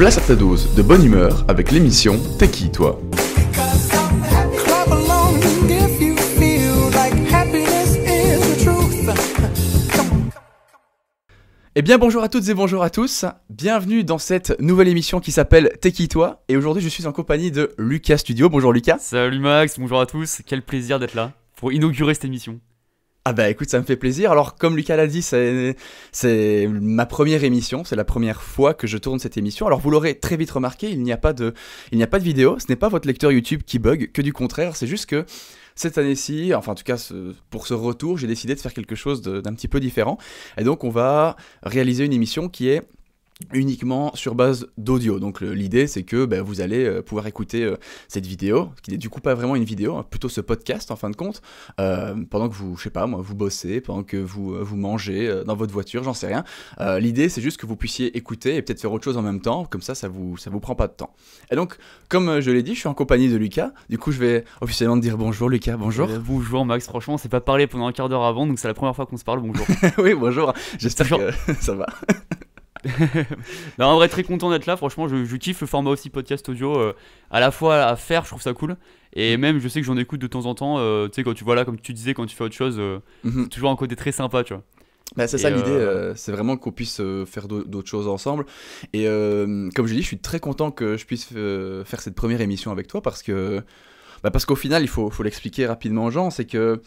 Place à ta dose de bonne humeur avec l'émission T'es qui toi Eh bien bonjour à toutes et bonjour à tous, bienvenue dans cette nouvelle émission qui s'appelle T'es qui toi Et aujourd'hui je suis en compagnie de Lucas Studio, bonjour Lucas Salut Max, bonjour à tous, quel plaisir d'être là pour inaugurer cette émission ah bah écoute, ça me fait plaisir. Alors comme Lucas l'a dit, c'est ma première émission, c'est la première fois que je tourne cette émission. Alors vous l'aurez très vite remarqué, il n'y a pas de, il n'y a pas de vidéo. Ce n'est pas votre lecteur YouTube qui bug, que du contraire, c'est juste que cette année-ci, enfin en tout cas pour ce retour, j'ai décidé de faire quelque chose d'un petit peu différent. Et donc on va réaliser une émission qui est uniquement sur base d'audio. Donc l'idée c'est que ben, vous allez euh, pouvoir écouter euh, cette vidéo, Ce qui n'est du coup pas vraiment une vidéo, hein, plutôt ce podcast en fin de compte, euh, pendant que vous, je sais pas moi, vous bossez, pendant que vous, vous mangez dans votre voiture, j'en sais rien. l'idée c'est juste que vous puissiez écouter et peut-être faire autre chose en même temps, comme ça ça vous, ça vous prend pas de temps. Et donc comme je l'ai dit, je suis en compagnie de Lucas, du coup je vais officiellement dire bonjour Lucas, bonjour. bonjour Max, franchement on s'est pas parlé pendant un quart d'heure avant, donc c'est la première fois qu'on se parle, bonjour. oui bonjour, j'espère que ça va. non, en vrai, très content d'être là. Franchement, je, kiffe le format aussi podcast audio. Euh, à la fois à faire, je trouve ça cool. Et mm. même, je sais que j'en écoute de temps en temps. Euh, tu sais, quand tu vois là, comme tu disais, quand tu fais autre chose, euh, mm-hmm. toujours un côté très sympa, tu vois. Bah, c'est ça l'idée, c'est vraiment qu'on puisse faire d'autres choses ensemble. Et comme je dis, je suis très content que je puisse faire cette première émission avec toi parce que, bah, parce qu'au final, il faut, faut l'expliquer rapidement Jean gens, c'est que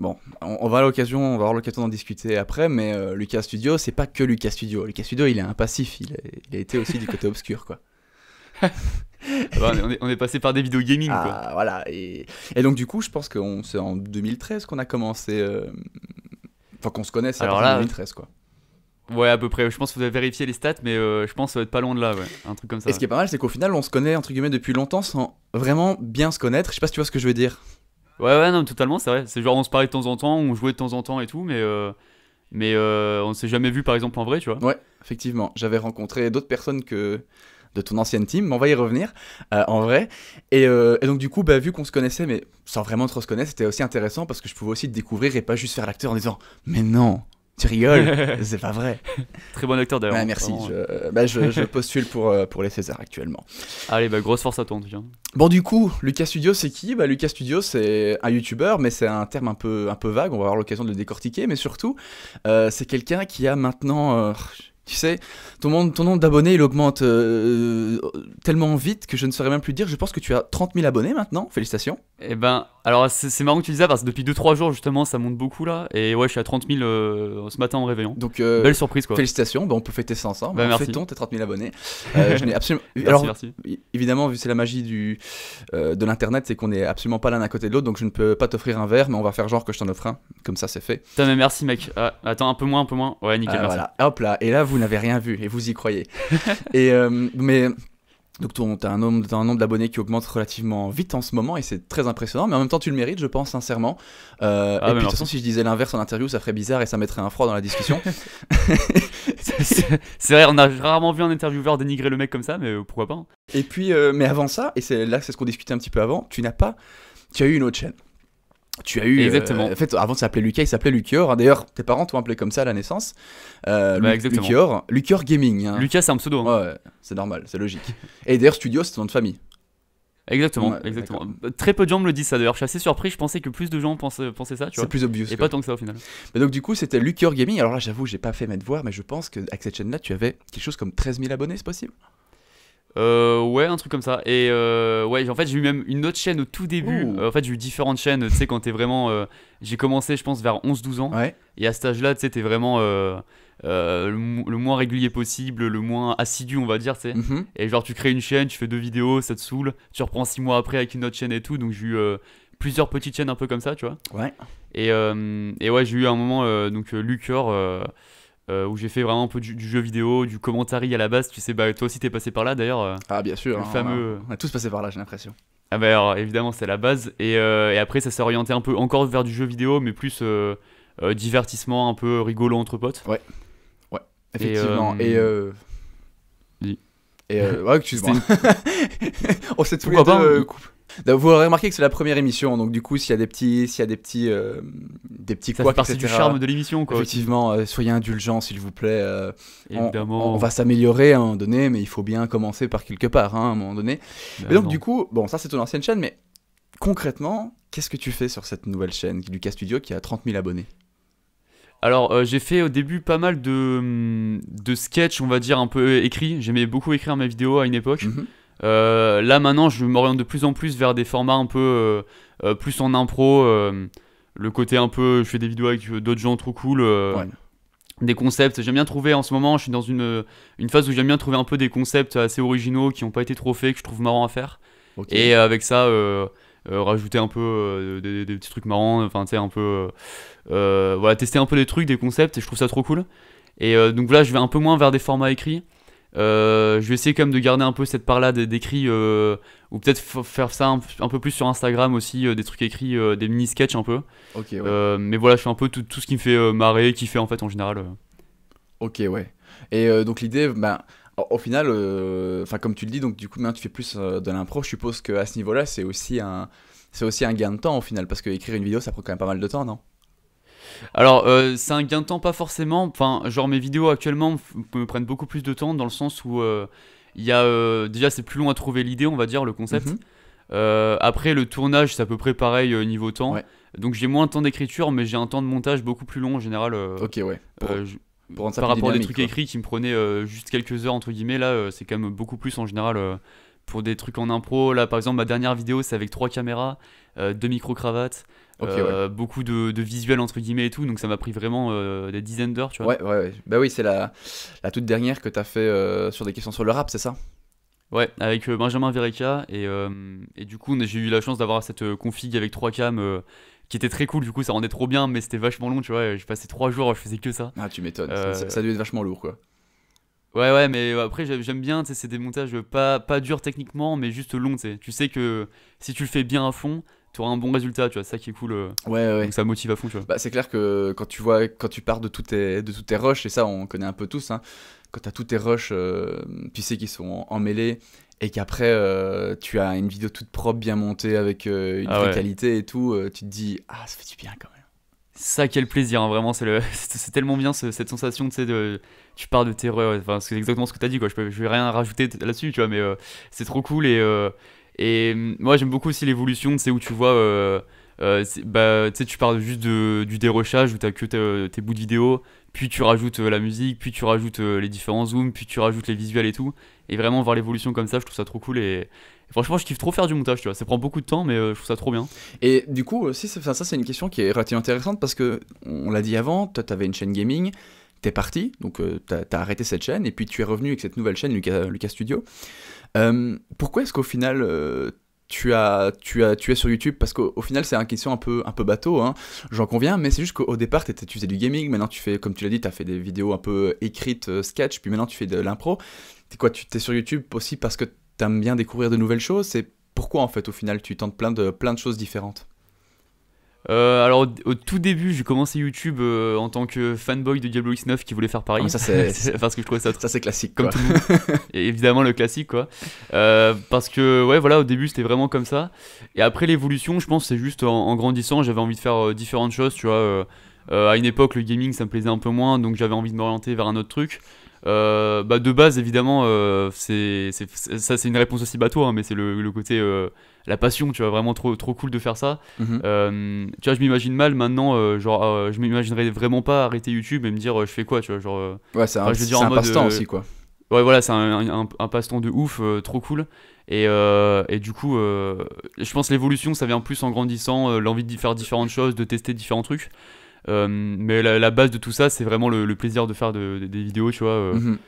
Bon, on, va à l'occasion, va avoir l'occasion d'en discuter après, mais euh, Lucas Studio, c'est pas que Lucas Studio. Lucas Studio, il est un passif, il, a été aussi du côté obscur, quoi. Ah bah, on, est, passé par des vidéos gaming. Ah, voilà. Et, donc, du coup, je pense que c'est en 2013 qu'on a commencé. Euh, enfin, qu'on se connaisse en 2013, quoi. Ouais, à peu près. Je pense que vous vérifier les stats, mais euh, je pense que ça va être pas loin de là, ouais. Un truc comme ça. Et ce qui est pas mal, c'est qu'au final, on se connaît, entre guillemets, depuis longtemps sans vraiment bien se connaître. Je sais pas si tu vois ce que je veux dire. Ouais, ouais, non, totalement, c'est vrai. C'est genre, on se parlait de temps en temps, on jouait de temps en temps et tout, mais, euh, mais euh, on s'est jamais vu, par exemple, en vrai, tu vois. Ouais, effectivement. J'avais rencontré d'autres personnes que de ton ancienne team, mais on va y revenir euh, en vrai. Et, donc, du coup, bah, vu qu'on se connaissait, mais sans vraiment trop se connaître, c'était aussi intéressant parce que je pouvais aussi te découvrir et pas juste faire l'acteur en disant Mais non, tu rigoles C'est pas vrai. Très bon acteur d'ailleurs. merci. Je, postule pour, les Césars actuellement. Allez, bah, grosse force à toi Bon, du coup, Lucas Studio, c'est qui bah, Lucas Studio, c'est un YouTuber, mais c'est un terme un peu, vague. On va avoir l'occasion de le décortiquer. Mais surtout, euh, c'est quelqu'un qui a maintenant. Euh, tu sais, ton, ton nombre d'abonnés, il augmente euh, tellement vite que je ne saurais même plus dire. Je pense que tu as 30 000 abonnés maintenant. Félicitations. Eh ben, alors c'est marrant que tu dises ça parce que depuis 2-3 jours, justement, ça monte beaucoup là. Et ouais, je suis à 30 000 euh, ce matin en réveillant. Donc, euh, belle surprise quoi. Félicitations. Ben, on peut fêter ça ensemble. Ben, merci. Fêtons tes 30 000 abonnés. je alors, merci, évidemment, vu c'est la magie du, de l'internet, c'est qu'on n'est absolument pas l'un à côté de l'autre. Donc, je ne peux pas t'offrir un verre, mais on va faire genre que je t'en offre un. Comme ça, c'est fait. mais merci mec. Ah, attends, un peu moins, un peu moins. Ouais, nickel. Hop là. Et là, vous n'avez rien vu et vous y croyez. et, euh, mais donc tu as un nombre, nombre d'abonnés qui augmente relativement vite en ce moment et c'est très impressionnant, mais en même temps tu le mérites, je pense sincèrement. Euh, ah, et puis de toute façon, si je disais l'inverse en interview, ça ferait bizarre et ça mettrait un froid dans la discussion. c'est vrai, on a rarement vu un intervieweur dénigrer le mec comme ça, mais euh, pourquoi pas. Hein. Et puis, mais avant ça, et c'est là c'est ce qu'on discutait un petit peu avant, tu n'as pas, tu as eu une autre chaîne. Tu as eu. Euh, exactement. en fait, avant, ça s'appelait Lucas, il s'appelait Lucior. Hein, d'ailleurs, tes parents t'ont appelé comme ça à la naissance. Euh, bah, Gaming. Hein. Lucas, c'est un pseudo. Hein. Ouais, c'est normal, c'est logique. Et d'ailleurs, Studio, c'est ton nom de famille. Exactement, exactement. Bah, très peu de gens me le disent ça d'ailleurs. Je suis assez surpris. Je pensais que plus de gens pensaient, penser ça. C'est plus obvious. Et pas tant que ça au final. Mais donc du coup, c'était Lucior Gaming. Alors là, j'avoue, j'ai pas fait mettre voir, mais je pense qu'avec cette chaîne-là, tu avais quelque chose comme 13 000 abonnés, c'est possible euh, ouais, un truc comme ça. Et euh, ouais, en fait, j'ai eu même une autre chaîne au tout début. Euh, en fait, j'ai eu différentes chaînes, tu sais, quand t'es vraiment. Euh, j'ai commencé, je pense, vers 11-12 ans. Et à cet âge-là, tu sais, t'es vraiment le, moins régulier possible, le moins assidu, on va dire, tu sais. Mhm. Et genre, tu crées une chaîne, tu fais deux vidéos, ça te saoule. Tu reprends 6 mois après avec une autre chaîne et tout. Donc, j'ai eu plusieurs petites chaînes un peu comme ça, tu vois. Ouais. Et, et ouais, j'ai eu un moment, donc, Lucor euh, où j'ai fait vraiment un peu du, jeu vidéo, du commentary à la base. Tu sais, bah, toi aussi t'es passé par là d'ailleurs. Euh, ah, bien sûr. Hein, fameux. On a, tous passé par là, j'ai l'impression. Ah, bah alors, évidemment, c'est la base. Et, euh, après, ça s'est orienté un peu encore vers du jeu vidéo, mais plus divertissement, un peu rigolo entre potes. Ouais. Ouais, effectivement. Et. et, et ouais, excuse-moi. on s'est tous les deux hein. Vous aurez remarqué que c'est la première émission, donc du coup, s'il y a des petits, s'il y a des petits, euh, des petits du charme de l'émission, quoi. Effectivement, euh, soyez indulgents, s'il vous plaît. Euh, Évidemment. On, va s'améliorer à un moment donné, mais il faut bien commencer par quelque part, hein, à un moment donné. Ben Et donc, du coup, bon, ça c'est ton ancienne chaîne, mais concrètement, qu'est-ce que tu fais sur cette nouvelle chaîne, Lucas Studio, qui a 30 000 abonnés alors j'ai fait au début pas mal de, de sketchs, on va dire, un peu écrits. J'aimais beaucoup écrire mes vidéos à une époque. Mhm. Euh, là maintenant, je m'oriente de plus en plus vers des formats un peu euh, euh, plus en impro. le côté un peu, je fais des vidéos avec d'autres gens trop cool. Des concepts, j'aime bien trouver en ce moment, je suis dans une, une phase où j'aime bien trouver un peu des concepts assez originaux qui n'ont pas été trop faits, que je trouve marrant à faire. Et avec ça, rajouter un peu des, petits trucs marrants, enfin tu sais un peu voilà tester un peu des trucs, des concepts et je trouve ça trop cool. Et donc là je vais un peu moins vers des formats écrits euh, je vais essayer quand même de garder un peu cette part-là d'écrit, euh, ou peut-être faire ça un, peu plus sur Instagram aussi, euh, des trucs écrits, des mini-sketchs un peu. Ok, mais voilà, je fais un peu tout, tout ce qui me fait marrer, qui fait en fait en général. Ok, ouais. Et donc l'idée, ben, au final, enfin comme tu le dis, donc du coup, maintenant tu fais plus de l'impro, je suppose qu'à ce niveau-là, c'est aussi un. C'est aussi un gain de temps au final, parce que écrire une vidéo, ça prend quand même pas mal de temps, non alors, euh, c'est un gain de temps, pas forcément. Enfin, genre, mes vidéos actuellement me prennent beaucoup plus de temps dans le sens où euh, il y a. Euh, déjà, c'est plus long à trouver l'idée, on va dire, le concept. Mhm. après, le tournage, c'est à peu près pareil niveau temps. Donc, j'ai moins de temps d'écriture, mais j'ai un temps de montage beaucoup plus long en général. ok, ouais. Pour... par rapport à des trucs écrits qui me prenaient juste quelques heures entre guillemets là c'est quand même beaucoup plus en général pour des trucs en impro là par exemple ma dernière vidéo c'est avec trois caméras deux micro cravates euh, beaucoup de, visuels entre guillemets et tout, donc ça m'a pris vraiment euh, des dizaines d'heures, tu vois. Ouais, ouais, Bah oui, c'est la, toute dernière que t'as fait euh, sur des questions sur le rap, c'est ça Ouais, avec Benjamin Verreca, et, et, du coup j'ai eu la chance d'avoir cette config avec 3 cams qui était très cool, du coup ça rendait trop bien, mais c'était vachement long, tu vois. J'ai passé 3 jours, je faisais que ça. Ah, tu m'étonnes, ça, ça dû être vachement lourd quoi. Ouais, ouais, mais après, j'aime bien, c'est des montages pas, pas durs techniquement, mais juste longs, tu sais. Tu sais que si tu le fais bien à fond, tu auras un bon résultat, tu vois, ça qui est cool. Euh, ouais, ouais. Donc ça motive à fond, tu vois. Bah, c'est clair que quand tu vois, quand tu pars de tous tes, de toutes tes rushs, et ça on connaît un peu tous, hein, quand tu as tous tes rushs, euh, tu sais qu'ils sont emmêlés et qu'après euh, tu as une vidéo toute propre, bien montée, avec une ah qualité et tout, tu te dis, ah, ça fait du bien quand même. Ça, quel plaisir, hein, vraiment, c'est, le... c'est tellement bien cette sensation, tu sais, de... tu pars de tes rushs, enfin, c'est exactement ce que tu as dit, quoi, je, je vais rien rajouter là-dessus, tu vois, mais c'est trop cool et et hum, moi, j'aime beaucoup aussi l'évolution, c'est où tu vois. Euh, euh bah, tu parles juste du dérochage où tu as que tes bouts de vidéo, puis tu rajoutes euh, la musique, puis tu rajoutes euh, les différents zooms, puis tu rajoutes les visuels et tout. Et vraiment voir l'évolution comme ça, je trouve ça trop cool et, Franchement, je kiffe trop faire du montage, tu vois. Ça prend beaucoup de temps, mais je trouve ça trop bien. Et du coup, aussi, ça, c'est une question qui est relativement intéressante parce que, on l'a dit avant, toi, t'avais une chaîne gaming, t'es parti, donc t'as as arrêté cette chaîne, et puis tu es revenu avec cette nouvelle chaîne, Lucas, Lucas Studio. Euh, pourquoi est-ce qu'au final, euh, tu as, tu as, tu es sur YouTube parce qu'au final c'est une question un peu, un peu bateau, hein. j'en conviens, mais c'est juste qu'au départ tu faisais du gaming, maintenant tu fais, comme tu l'as dit, tu as fait des vidéos un peu euh, écrites, sketch, puis maintenant tu fais de l'impro. quoi, tu es sur YouTube aussi parce que tu aimes bien découvrir de nouvelles choses, c'est pourquoi en fait au final tu tentes plein de, plein de choses différentes euh, alors au tout début, j'ai commencé YouTube euh, en tant que fanboy de Diablo X9 qui voulait faire pareil. Ah, ça c'est parce que je ça ça c'est classique comme tout le monde. évidemment le classique quoi. Euh, parce que ouais voilà au début c'était vraiment comme ça. Et après l'évolution, je pense c'est juste en, grandissant j'avais envie de faire différentes choses tu vois. à une époque le gaming ça me plaisait un peu moins donc j'avais envie de m'orienter vers un autre truc. bah de base évidemment c'est ça c'est une réponse aussi bateau hein, mais c'est le, côté la passion, tu vois, vraiment trop, trop cool de faire ça. Mhm. Euh, tu vois, je m'imagine mal maintenant, euh, genre, euh, je m'imaginerais vraiment pas arrêter YouTube et me dire, je fais quoi, tu vois, genre. Ouais, c'est un, passe-temps aussi, quoi. Ouais, voilà, c'est un, passe-temps de ouf, trop cool. Et, du coup, je pense l'évolution, ça vient plus en grandissant, l'envie de faire différentes choses, de tester différents trucs. mais la, base de tout ça, c'est vraiment le, plaisir de faire des vidéos, tu vois. Mhm.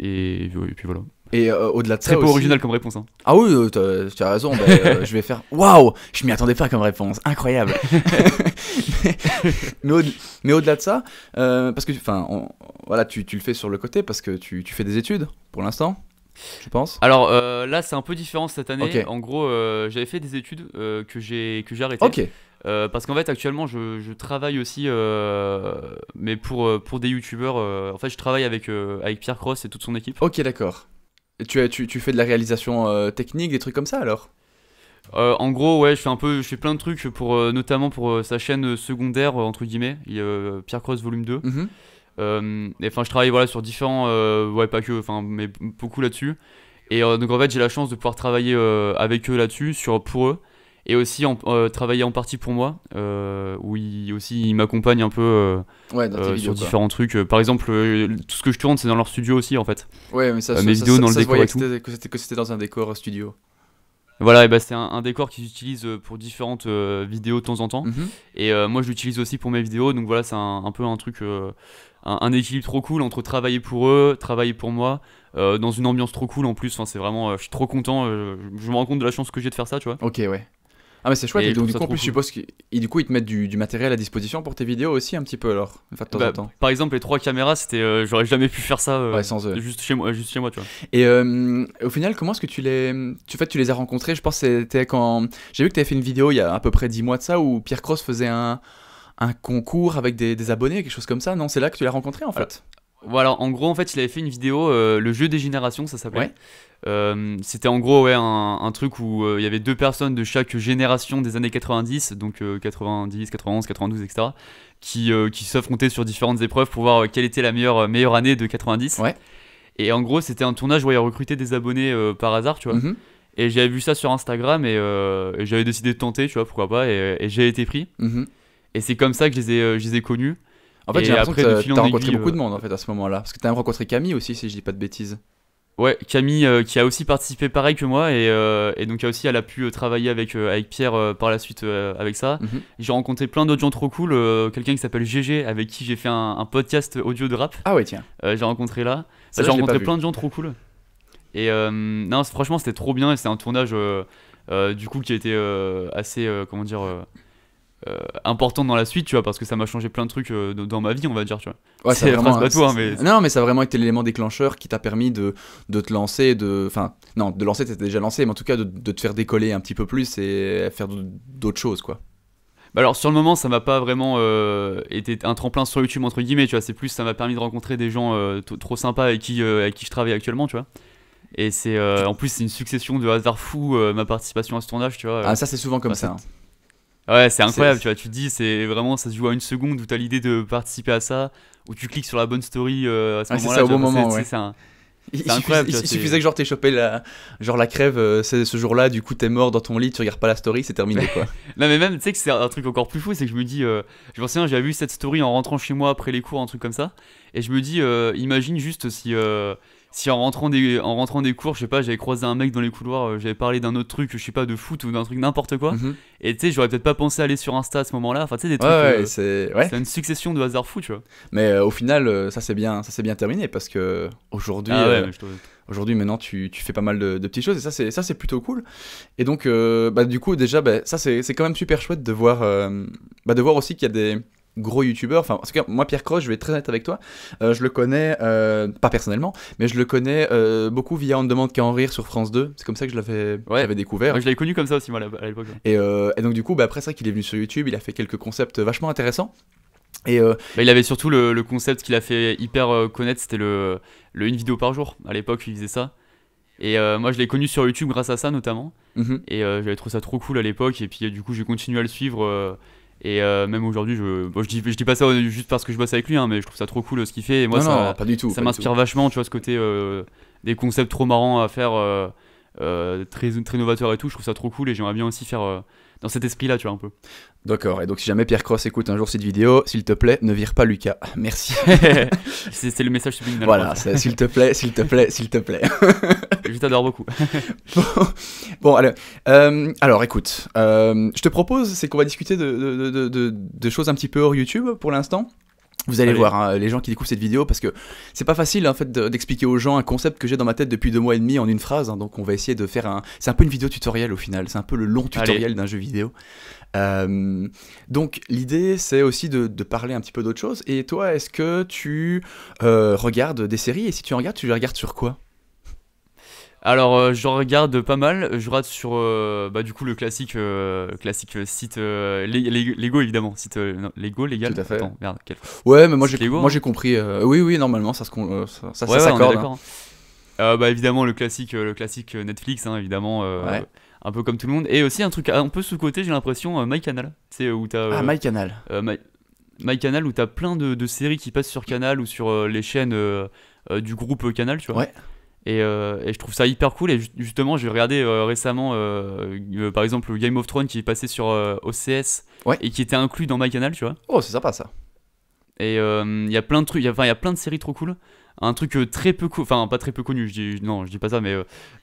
et, puis voilà. Et euh, au-delà de ça. Très peu original comme réponse. Hein. Ah oui, tu as raison. Euh, je vais faire. Waouh Je m'y attendais pas comme réponse. Incroyable Mais, mais, au- delà de ça, euh, parce que voilà, tu, le fais sur le côté parce que tu, fais des études pour l'instant je pense Alors là, c'est un peu différent cette année. En gros, j'avais fait des études que j'ai que j'ai arrêtées. Ok. parce qu'en fait actuellement je, travaille aussi mais pour, pour des youtubeurs en fait je travaille avec, avec Pierre Cross et toute son équipe ok d'accord tu, tu, fais de la réalisation euh, technique, des trucs comme ça alors euh, en gros, ouais, je fais un peu, je plein de trucs pour, euh, notamment pour sa chaîne secondaire entre guillemets, Pierre Cross Volume 2. Mhm. enfin, je travaille voilà sur différents, ouais, pas que, mais beaucoup là-dessus. Et donc en fait, j'ai la chance de pouvoir travailler avec eux là-dessus, pour eux et aussi euh, travailler en partie pour moi, euh, où il aussi il m'accompagne un peu euh, sur différents trucs. Par exemple, tout ce que je tourne, c'est dans leur studio aussi en fait. Ouais, mais ça, mes ça, ça, dans le Que c'était dans un décor studio. Voilà, et bah, c'est un, décor qu'ils utilisent pour différentes vidéos de temps en temps. Mhm. Et moi, je l'utilise aussi pour mes vidéos, donc voilà, c'est un, peu un truc, un, un, équilibre trop cool entre travailler pour eux, travailler pour moi. dans une ambiance trop cool en plus, enfin, c'est vraiment, je suis trop content, je me rends compte de la chance que j'ai de faire ça, tu vois. Ok, ouais. Ah mais c'est chouette. Et, donc du coup, en plus, je suppose que et du coup ils te mettent du, du, matériel à disposition pour tes vidéos aussi un petit peu alors. de temps bah, en temps. Par exemple, les trois caméras, c'était, euh, j'aurais jamais pu faire ça euh, Juste chez moi, juste chez moi, tu vois. Et euh, au final, comment est-ce que tu les, tu en fait, tu les as rencontrés Je pense que c'était quand j'ai vu que tu avais fait une vidéo il y a à peu près 10 mois de ça où Pierre Cross faisait un un concours avec des, des abonnés, quelque chose comme ça. Non, c'est là que tu l'as rencontré en fait. Voilà. en gros, en fait, il avait fait une vidéo, le jeu des générations, ça s'appelait. Euh, c'était en gros ouais, un, truc où euh, il y avait deux personnes de chaque génération des années 90, donc 90, 91, 92, etc., qui, euh, qui s'affrontaient sur différentes épreuves pour voir quelle était la meilleure, meilleure année de 90. Ouais. Et en gros, c'était un tournage où il recruté des abonnés par hasard, tu vois. Mm-hmm. Et j'avais vu ça sur Instagram et, j'avais décidé de tenter, tu vois, pourquoi pas, et, j'ai été pris. Mm-hmm. Et c'est comme ça que je les ai, je les ai connus. En fait, j'ai rencontré beaucoup de monde en fait à ce moment-là, parce que t'as même rencontré Camille aussi, si je dis pas de bêtises. Ouais, Camille euh, qui a aussi participé pareil que moi et, euh, donc elle aussi elle a pu euh, travailler avec, avec Pierre par la suite avec ça. Mhm. J'ai rencontré plein d'autres gens trop cool, quelqu'un qui s'appelle GG avec qui j'ai fait un, podcast audio de rap. Ah ouais tiens. j'ai rencontré là. J'ai rencontré plein de gens trop cool. Et non franchement c'était trop bien et c'était un tournage du coup qui été assez comment dire euh, importante important dans la suite, tu vois, parce que ça m'a changé plein de trucs euh, dans ma vie, on va dire, tu vois. Ouais, c'est vraiment pas toi, mais non, mais ça a vraiment été l'élément déclencheur qui t'a permis de, de te lancer, de, enfin, non, de lancer, t'étais déjà lancé, mais en tout cas de, de, te faire décoller un petit peu plus et faire d'autres choses, quoi. Bah alors sur le moment, ça m'a pas vraiment euh, été un tremplin sur YouTube entre guillemets, tu vois. C'est plus, ça m'a permis de rencontrer des gens trop sympas avec qui, qui je travaille actuellement, tu vois. Et c'est en plus c'est une succession de hasards fous ma participation à ce tournage, tu vois. Ah ça c'est souvent comme ça. Ouais, c'est incroyable, tu vois. Tu te dis, c'est vraiment, ça se joue à une seconde où t'as l'idée de participer à ça, où tu cliques sur la bonne story euh, à ce moment-là. C'est ça, au bon moment, ouais. C'est incroyable, il suffisait que genre t'aies chopé la, genre la crève euh, ce jour-là, du coup t'es mort dans ton lit, tu regardes pas la story, c'est terminé quoi. non mais même, tu sais que c'est un truc encore plus fou, c'est que je me dis, euh, je me souviens, j'avais vu cette story en rentrant chez moi après les cours, un truc comme ça, et je me dis, imagine juste si si en rentrant des, en rentrant des cours, je sais pas, j'avais croisé un mec dans les couloirs, euh, j'avais parlé d'un autre truc, je sais pas, de foot ou d'un truc n'importe quoi. Mhm. Et tu sais, j'aurais peut-être pas pensé aller sur Insta à ce moment-là. Enfin, tu sais, des trucs. Ouais, euh, c'est une succession de hasards fous, tu vois. Mais euh, au final, ça c'est bien, ça c'est bien terminé parce que aujourd'hui. Ah aujourd'hui, maintenant, tu, tu, fais pas mal de, petites choses et ça, c'est ça, c'est plutôt cool. Et donc, bah, du coup, déjà, bah, ça, c'est quand même super chouette de voir, bah, de voir aussi qu'il y a des, gros youtubeur, enfin en tout cas moi Pierre Croche, je vais être très honnête avec toi, euh, je le connais, euh, pas personnellement, mais je le connais euh, beaucoup via On demande qu'à en rire sur France 2, c'est comme ça que je l'avais ouais. découvert. je l'avais connu comme ça aussi moi à l'époque. Et, donc du coup bah, après ça qu'il est venu sur YouTube, il a fait quelques concepts vachement intéressants. Et bah, il avait surtout le, concept qu'il a fait hyper connaître, c'était le, le une vidéo par jour, à l'époque il faisait ça. Et moi, je l'ai connu sur YouTube grâce à ça notamment. Mhm. Et j'avais trouvé ça trop cool à l'époque. Et puis, du coup, j'ai continué à le suivre et euh, même aujourd'hui, je, dis, pas ça juste parce que je bosse avec lui, hein, mais je trouve ça trop cool euh, ce qu'il fait. Et moi, non, ça, pas du tout, ça m'inspire vachement, tu vois, ce côté euh, des concepts trop marrants à faire, très, très novateur et tout. Je trouve ça trop cool et j'aimerais bien aussi faire dans cet esprit-là, tu vois, un peu. D'accord, et donc si jamais Pierre Cross écoute un jour cette vidéo, s'il te plaît, ne vire pas Lucas. Merci. c'est le message subliminal. Voilà, s'il te plaît, s'il te plaît, s'il te plaît. je t'adore beaucoup. bon, bon alors, euh, alors écoute, euh, je te propose, c'est qu'on va discuter de de, de choses un petit peu hors YouTube pour l'instant. Vous allez, voir hein, les gens qui découvrent cette vidéo parce que c'est pas facile hein, en fait d'expliquer aux gens un concept que j'ai dans ma tête depuis deux mois et demi en une phrase. Hein. donc on va essayer de faire un. C'est un peu une vidéo tutoriel au final. C'est un peu le long tutoriel d'un jeu vidéo. Euh, donc l'idée c'est aussi de, parler un petit peu d'autre chose. Et toi, est-ce que tu euh, regardes des séries et si tu en regardes, tu les regardes sur quoi alors, euh, j'en regarde pas mal. Je rate sur, euh, bah, du coup, le classique, euh, classique site Lego, évidemment. Site Lego, Lego, légal. Tout merde, Ouais, mais moi hein. j'ai, compris. oui, oui, normalement, ça se, ça, s'accorde. Hein. Hein. bah, évidemment, le classique, le classique Netflix, évidemment. Un peu comme tout le monde. Et aussi un truc un peu sous-côté, j'ai l'impression, MyCanal. où t'as. ah, MyCanal. My... Canal où t'as plein de, séries qui passent sur Canal ou sur les chaînes du groupe Canal, tu vois. Euh, et, je trouve ça hyper cool. Et justement, j'ai regardé euh, récemment, euh, par exemple, Game of Thrones qui est passé sur OCS et qui était inclus dans ma canal, tu vois. Oh, c'est sympa ça. Et il y a plein de trucs, enfin, il y a plein de séries trop cool. Un truc très peu connu, enfin, pas très peu connu, je dis, non, je dis pas ça, mais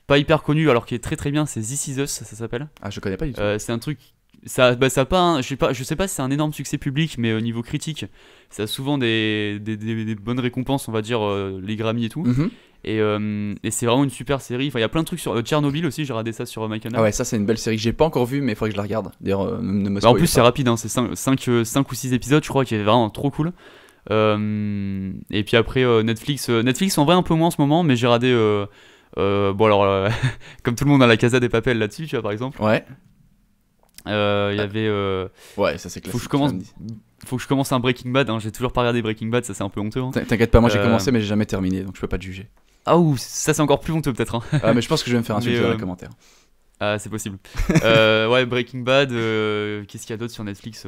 pas hyper connu alors qui est très très bien, c'est This Is Us, ça, s'appelle. Ah, je connais pas du tout. c'est un truc. Ça, bah, ça pas, je sais pas, je sais pas si c'est un énorme succès public, mais au niveau critique, ça a souvent des, des, bonnes récompenses, on va dire, les Grammy et tout. Mhm. Euh, et, c'est vraiment une super série. Enfin, il y a plein de trucs sur euh, Tchernobyl aussi. J'ai regardé ça sur euh, my Ah ouais, ça, c'est une belle série que j'ai pas encore vue, mais il faudrait que je la regarde. D'ailleurs, bah, En plus, c'est rapide, hein, c'est 5, 5, ou 6 épisodes, je crois, qui est vraiment trop cool. et puis après, Netflix. Netflix, en vrai, un peu moins en ce moment, mais j'ai regardé. bon, alors, comme tout le monde a hein, la Casa des Papels là-dessus, tu vois, par exemple. Ouais. Il y avait. ouais, ça, c'est classique. Faut que je commence faut que je commence un Breaking Bad. Hein, j'ai toujours pas regardé Breaking Bad, ça c'est un peu honteux. T'inquiète pas, moi j'ai commencé mais j'ai jamais terminé, donc je peux pas te juger. Ah ouh, ça c'est encore plus honteux peut-être. Hein. ah mais je pense que je vais me faire insulter dans les euh, commentaires. Ah c'est possible. Euh, ouais, Breaking Bad, euh, qu'est-ce qu'il y a d'autre sur Netflix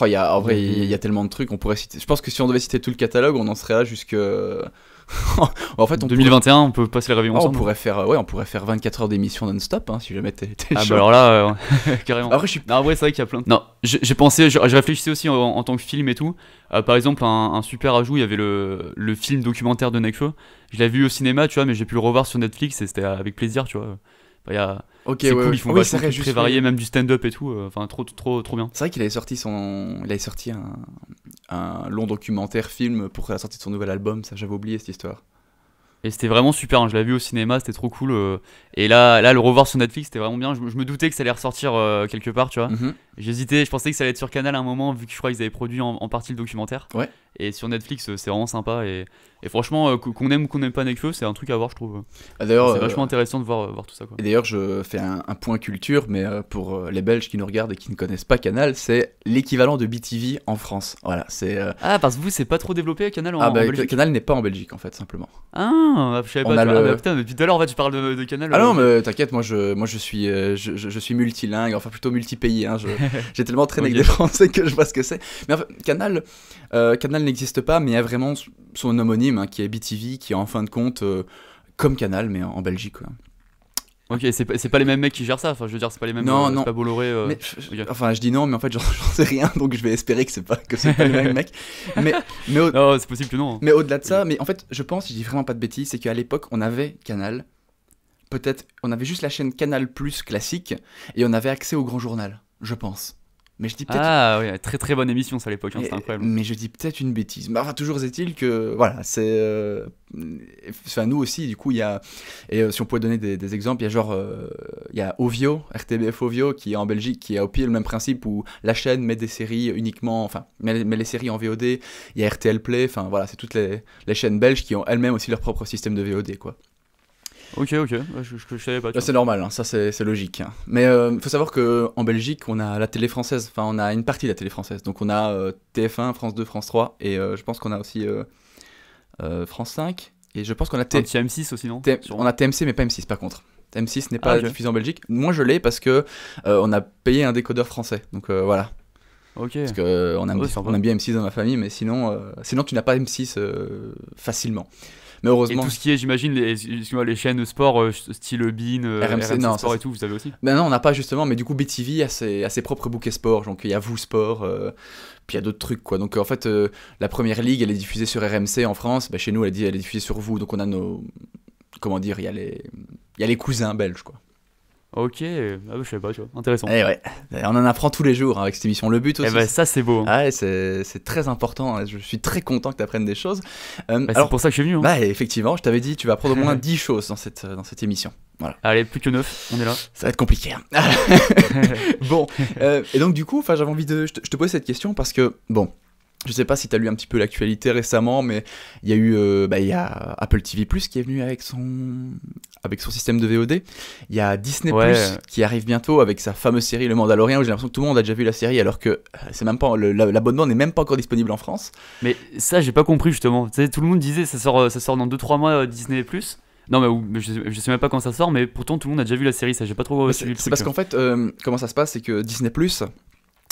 oh, y a, En vrai, il y, a tellement de trucs, on pourrait citer. Je pense que si on devait citer tout le catalogue, on en serait là jusque en fait, en 2021, on peut passer les révisions oh, ensemble. On pourrait faire, euh, ouais, on pourrait faire 24 heures d'émission non-stop, hein, si jamais t'es. Ah bah alors là, euh, carrément. ouais, c'est vrai qu'il y a plein. De... Non, j'ai pensé, je, aussi en, tant que film et tout. Euh, par exemple, un, super ajout, il y avait le, film documentaire de Nexo Je l'ai vu au cinéma, tu vois, mais j'ai pu le revoir sur Netflix et c'était avec plaisir, tu vois il bah, y a... c'est cool, ils font ah très varié, même du stand-up et tout. Euh, enfin, trop, trop, trop bien. C'est vrai qu'il avait sorti son, il avait sorti un, long documentaire film pour la sortie de son nouvel album. Ça, j'avais oublié cette histoire. Et c'était vraiment super, hein, je l'ai vu au cinéma, c'était trop cool. Euh. Et là, là, le revoir sur Netflix, c'était vraiment bien. Je, me doutais que ça allait ressortir euh, quelque part, tu vois. Mhm. J'hésitais, je pensais que ça allait être sur Canal à un moment, vu que je crois qu'ils avaient produit en, partie le documentaire. Ouais. Et sur Netflix, c'est vraiment sympa. Et et franchement, euh, qu'on aime ou qu'on n'aime pas Nekfeu, c'est un truc à voir, je trouve. Ah, d'ailleurs, c'est euh, vachement intéressant de voir, euh, voir tout ça. Et d'ailleurs, je fais un, point culture, mais pour les Belges qui nous regardent et qui ne connaissent pas Canal, c'est l'équivalent de BTV en France. Voilà, c'est. Ah, parce que vous, c'est pas trop développé Canal en, ah, bah, Belgique. Canal n'est pas en Belgique, en fait, simplement. Ah, je savais pas. Tu ah, bah, putain, mais tout à l'heure, en fait, tu parles de, Canal. Ah non, mais t'inquiète, moi, je, moi, je suis, je, je, suis multilingue, enfin plutôt multi-pays. Hein, J'ai tellement traîné avec des Français que je vois ce que c'est. Mais en fait, Canal, Canal n'existe pas, mais il y a vraiment son homonyme, hein, qui est BTV, qui est en fin de compte euh, comme Canal, mais en Belgique. Quoi. Ok, c'est pas, les mêmes mecs qui gèrent ça. Enfin, je veux dire, c'est pas les mêmes. Non, euh, Pas Bolloré. Euh, enfin, je dis non, mais en fait, j'en sais rien, donc je vais espérer que c'est pas que c'est pas les mêmes mecs. Mais, au... non, c'est possible que non. Hein. Mais au-delà de ça, mais en fait, je pense, je dis vraiment pas de bêtises, c'est qu'à l'époque, on avait Canal. Peut-être, on avait juste la chaîne Canal Plus classique et on avait accès au grand journal, je pense. Mais je dis peut-être. Ah oui, très très bonne émission ça à l'époque, hein, c'est incroyable. Mais je dis peut-être une bêtise. Mais toujours est-il que, voilà, c'est. Euh, enfin, nous aussi, du coup, il y a. Et euh, si on pouvait donner des, exemples, il y a genre. Euh, il y a Ovio, RTBF Ovio, qui est en Belgique, qui a au pied le même principe où la chaîne met des séries uniquement. Enfin, met, les séries en VOD. Il y a RTL Play, enfin voilà, c'est toutes les, les chaînes belges qui ont elles-mêmes aussi leur propre système de VOD, quoi. Ok, ok, je, je, savais pas. Bah, c'est normal, hein. ça c'est logique. Hein. Mais euh, faut savoir qu'en Belgique, on a la télé française, enfin on a une partie de la télé française. Donc on a euh, TF1, France 2, France 3, euh, euh, et je pense qu'on a aussi France 5, et je pense qu'on a TMC 6 aussi, non On a TMC, mais pas M6 par contre. M6 n'est pas ah, diffusé en Belgique. Moi je l'ai parce que on a payé un décodeur français, donc voilà. Ok. Parce qu'on aime, on aime bien M6 dans ma famille, mais sinon, sinon tu n'as pas M6 facilement. Mais heureusement. Et tout ce qui est, j'imagine, les, les chaînes de sport, euh, style Bean, euh, RMC, Sport et tout, vous avez aussi Ben non, on n'a pas justement, mais du coup, BTV a ses, ses propres bouquets sport. Donc il y a Vous Sport, euh, puis il y a d'autres trucs, quoi. Donc en fait, la première ligue, elle est diffusée sur RMC en France. Ben, chez nous, elle est, diffusée sur Vous. Donc on a nos. Comment dire Il y, y a les cousins belges, quoi. Ok, ah, je sais pas, tu vois. Intéressant. Eh ouais, on en apprend tous les jours hein, avec cette émission. Le but eh aussi. Ben, ça, c'est beau. Hein. Ah, c'est très important. Hein. Je suis très content que tu apprennes des choses. Euh, bah, c'est pour ça que je suis venu. Bah, effectivement, je t'avais dit, tu vas apprendre au moins 10 choses dans cette, dans cette émission. Voilà. Allez, plus que 9, on est là. Ça va être compliqué. bon, euh, et donc du coup, j'avais envie de... te, je te pose cette question parce que, bon, je sais pas si tu as lu un petit peu l'actualité récemment, mais il y a eu euh, bah, y a Apple TV qui est venu avec son avec son système de VOD. Il y a Disney qui arrive bientôt avec sa fameuse série Le Mandalorian. J'ai l'impression que tout le monde a déjà vu la série, alors que euh, c'est même pas l'abonnement n'est même pas encore disponible en France. Mais ça, j'ai pas compris justement. Tu tout le monde disait ça sort euh, ça sort dans 2-3 mois Disney non, mais je, sais même pas quand ça sort, mais pourtant tout le monde a déjà vu la série, ça j'ai pas trop bah, C'est parce hein. qu'en fait, comment ça se passe, c'est que Disney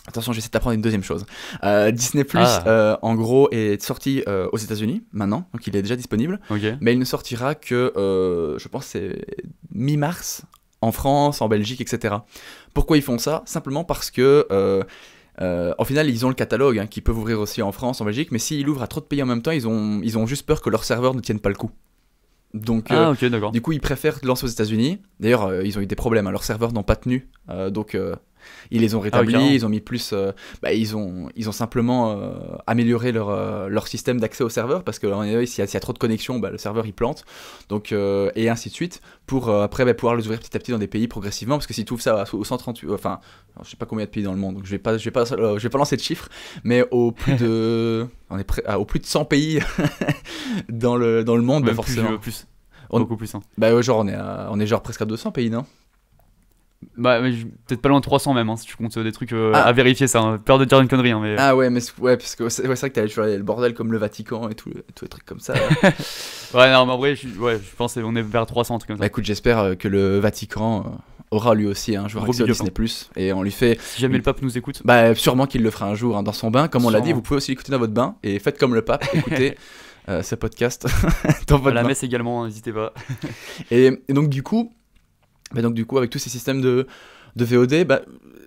Attention, j'essaie d'apprendre une deuxième chose. Euh, Disney Plus, ah. euh, en gros, est sorti euh, aux États-Unis maintenant, donc il est déjà disponible. Mais il ne sortira que, je pense, c'est mi-mars en France, en Belgique, etc. Pourquoi ils font ça Simplement parce que. Euh, final, ils ont le catalogue hein, qui peuvent ouvrir aussi en France, en Belgique, mais s'ils l'ouvrent à trop de pays en même temps, ils ont, ils ont juste peur que leurs serveur ne tiennent pas le coup. Donc, ah, du coup, ils préfèrent lancer aux États-Unis. D'ailleurs, ils ont eu des problèmes, leur hein. leurs serveurs n'ont pas tenu. donc, ils les ont ah rétablis, ils ont mis plus. Euh, bah, ils, ont, ils ont simplement euh, amélioré leur, euh, leur système d'accès au serveur parce que s'il y, y, a trop de connexions, bah, le serveur il plante. Donc, et ainsi de suite pour après bah, pouvoir les ouvrir petit à petit dans des pays progressivement parce que si tu ça au 138, enfin, je sais pas combien il y a de pays dans le monde donc je vais pas, je vais pas, je vais pas lancer de chiffres, mais au plus de. on est prêt, au plus de 100 pays dans, le, dans le monde, forcément. Plus, beaucoup plus. Hein. genre, on est, on est genre presque à 200 pays, non bah, peut-être pas loin de 300 même, hein, si tu comptes euh, des trucs euh, ah. à vérifier, ça. Hein. Peur de dire une connerie. mais... Ah ouais, mais ouais, parce que c'est ça vrai que t'as le bordel comme le Vatican et tout, tous les trucs comme ça. ouais, non, mais en vrai, je, ouais, je pense qu'on est vers 300, comme ça. Bah écoute, j'espère euh, que le Vatican aura lui aussi un à Disney hein. Plus et on lui fait. Si jamais le pape nous écoute. Bah sûrement qu'il le fera un jour hein, dans son bain, comme on l'a dit. Vous pouvez aussi l'écouter dans votre bain et faites comme le pape, écoutez. ce podcast dans votre à la messe également, hein, n'hésitez pas. et, donc du coup, mais donc du coup, avec tous ces systèmes de, de VOD, bah,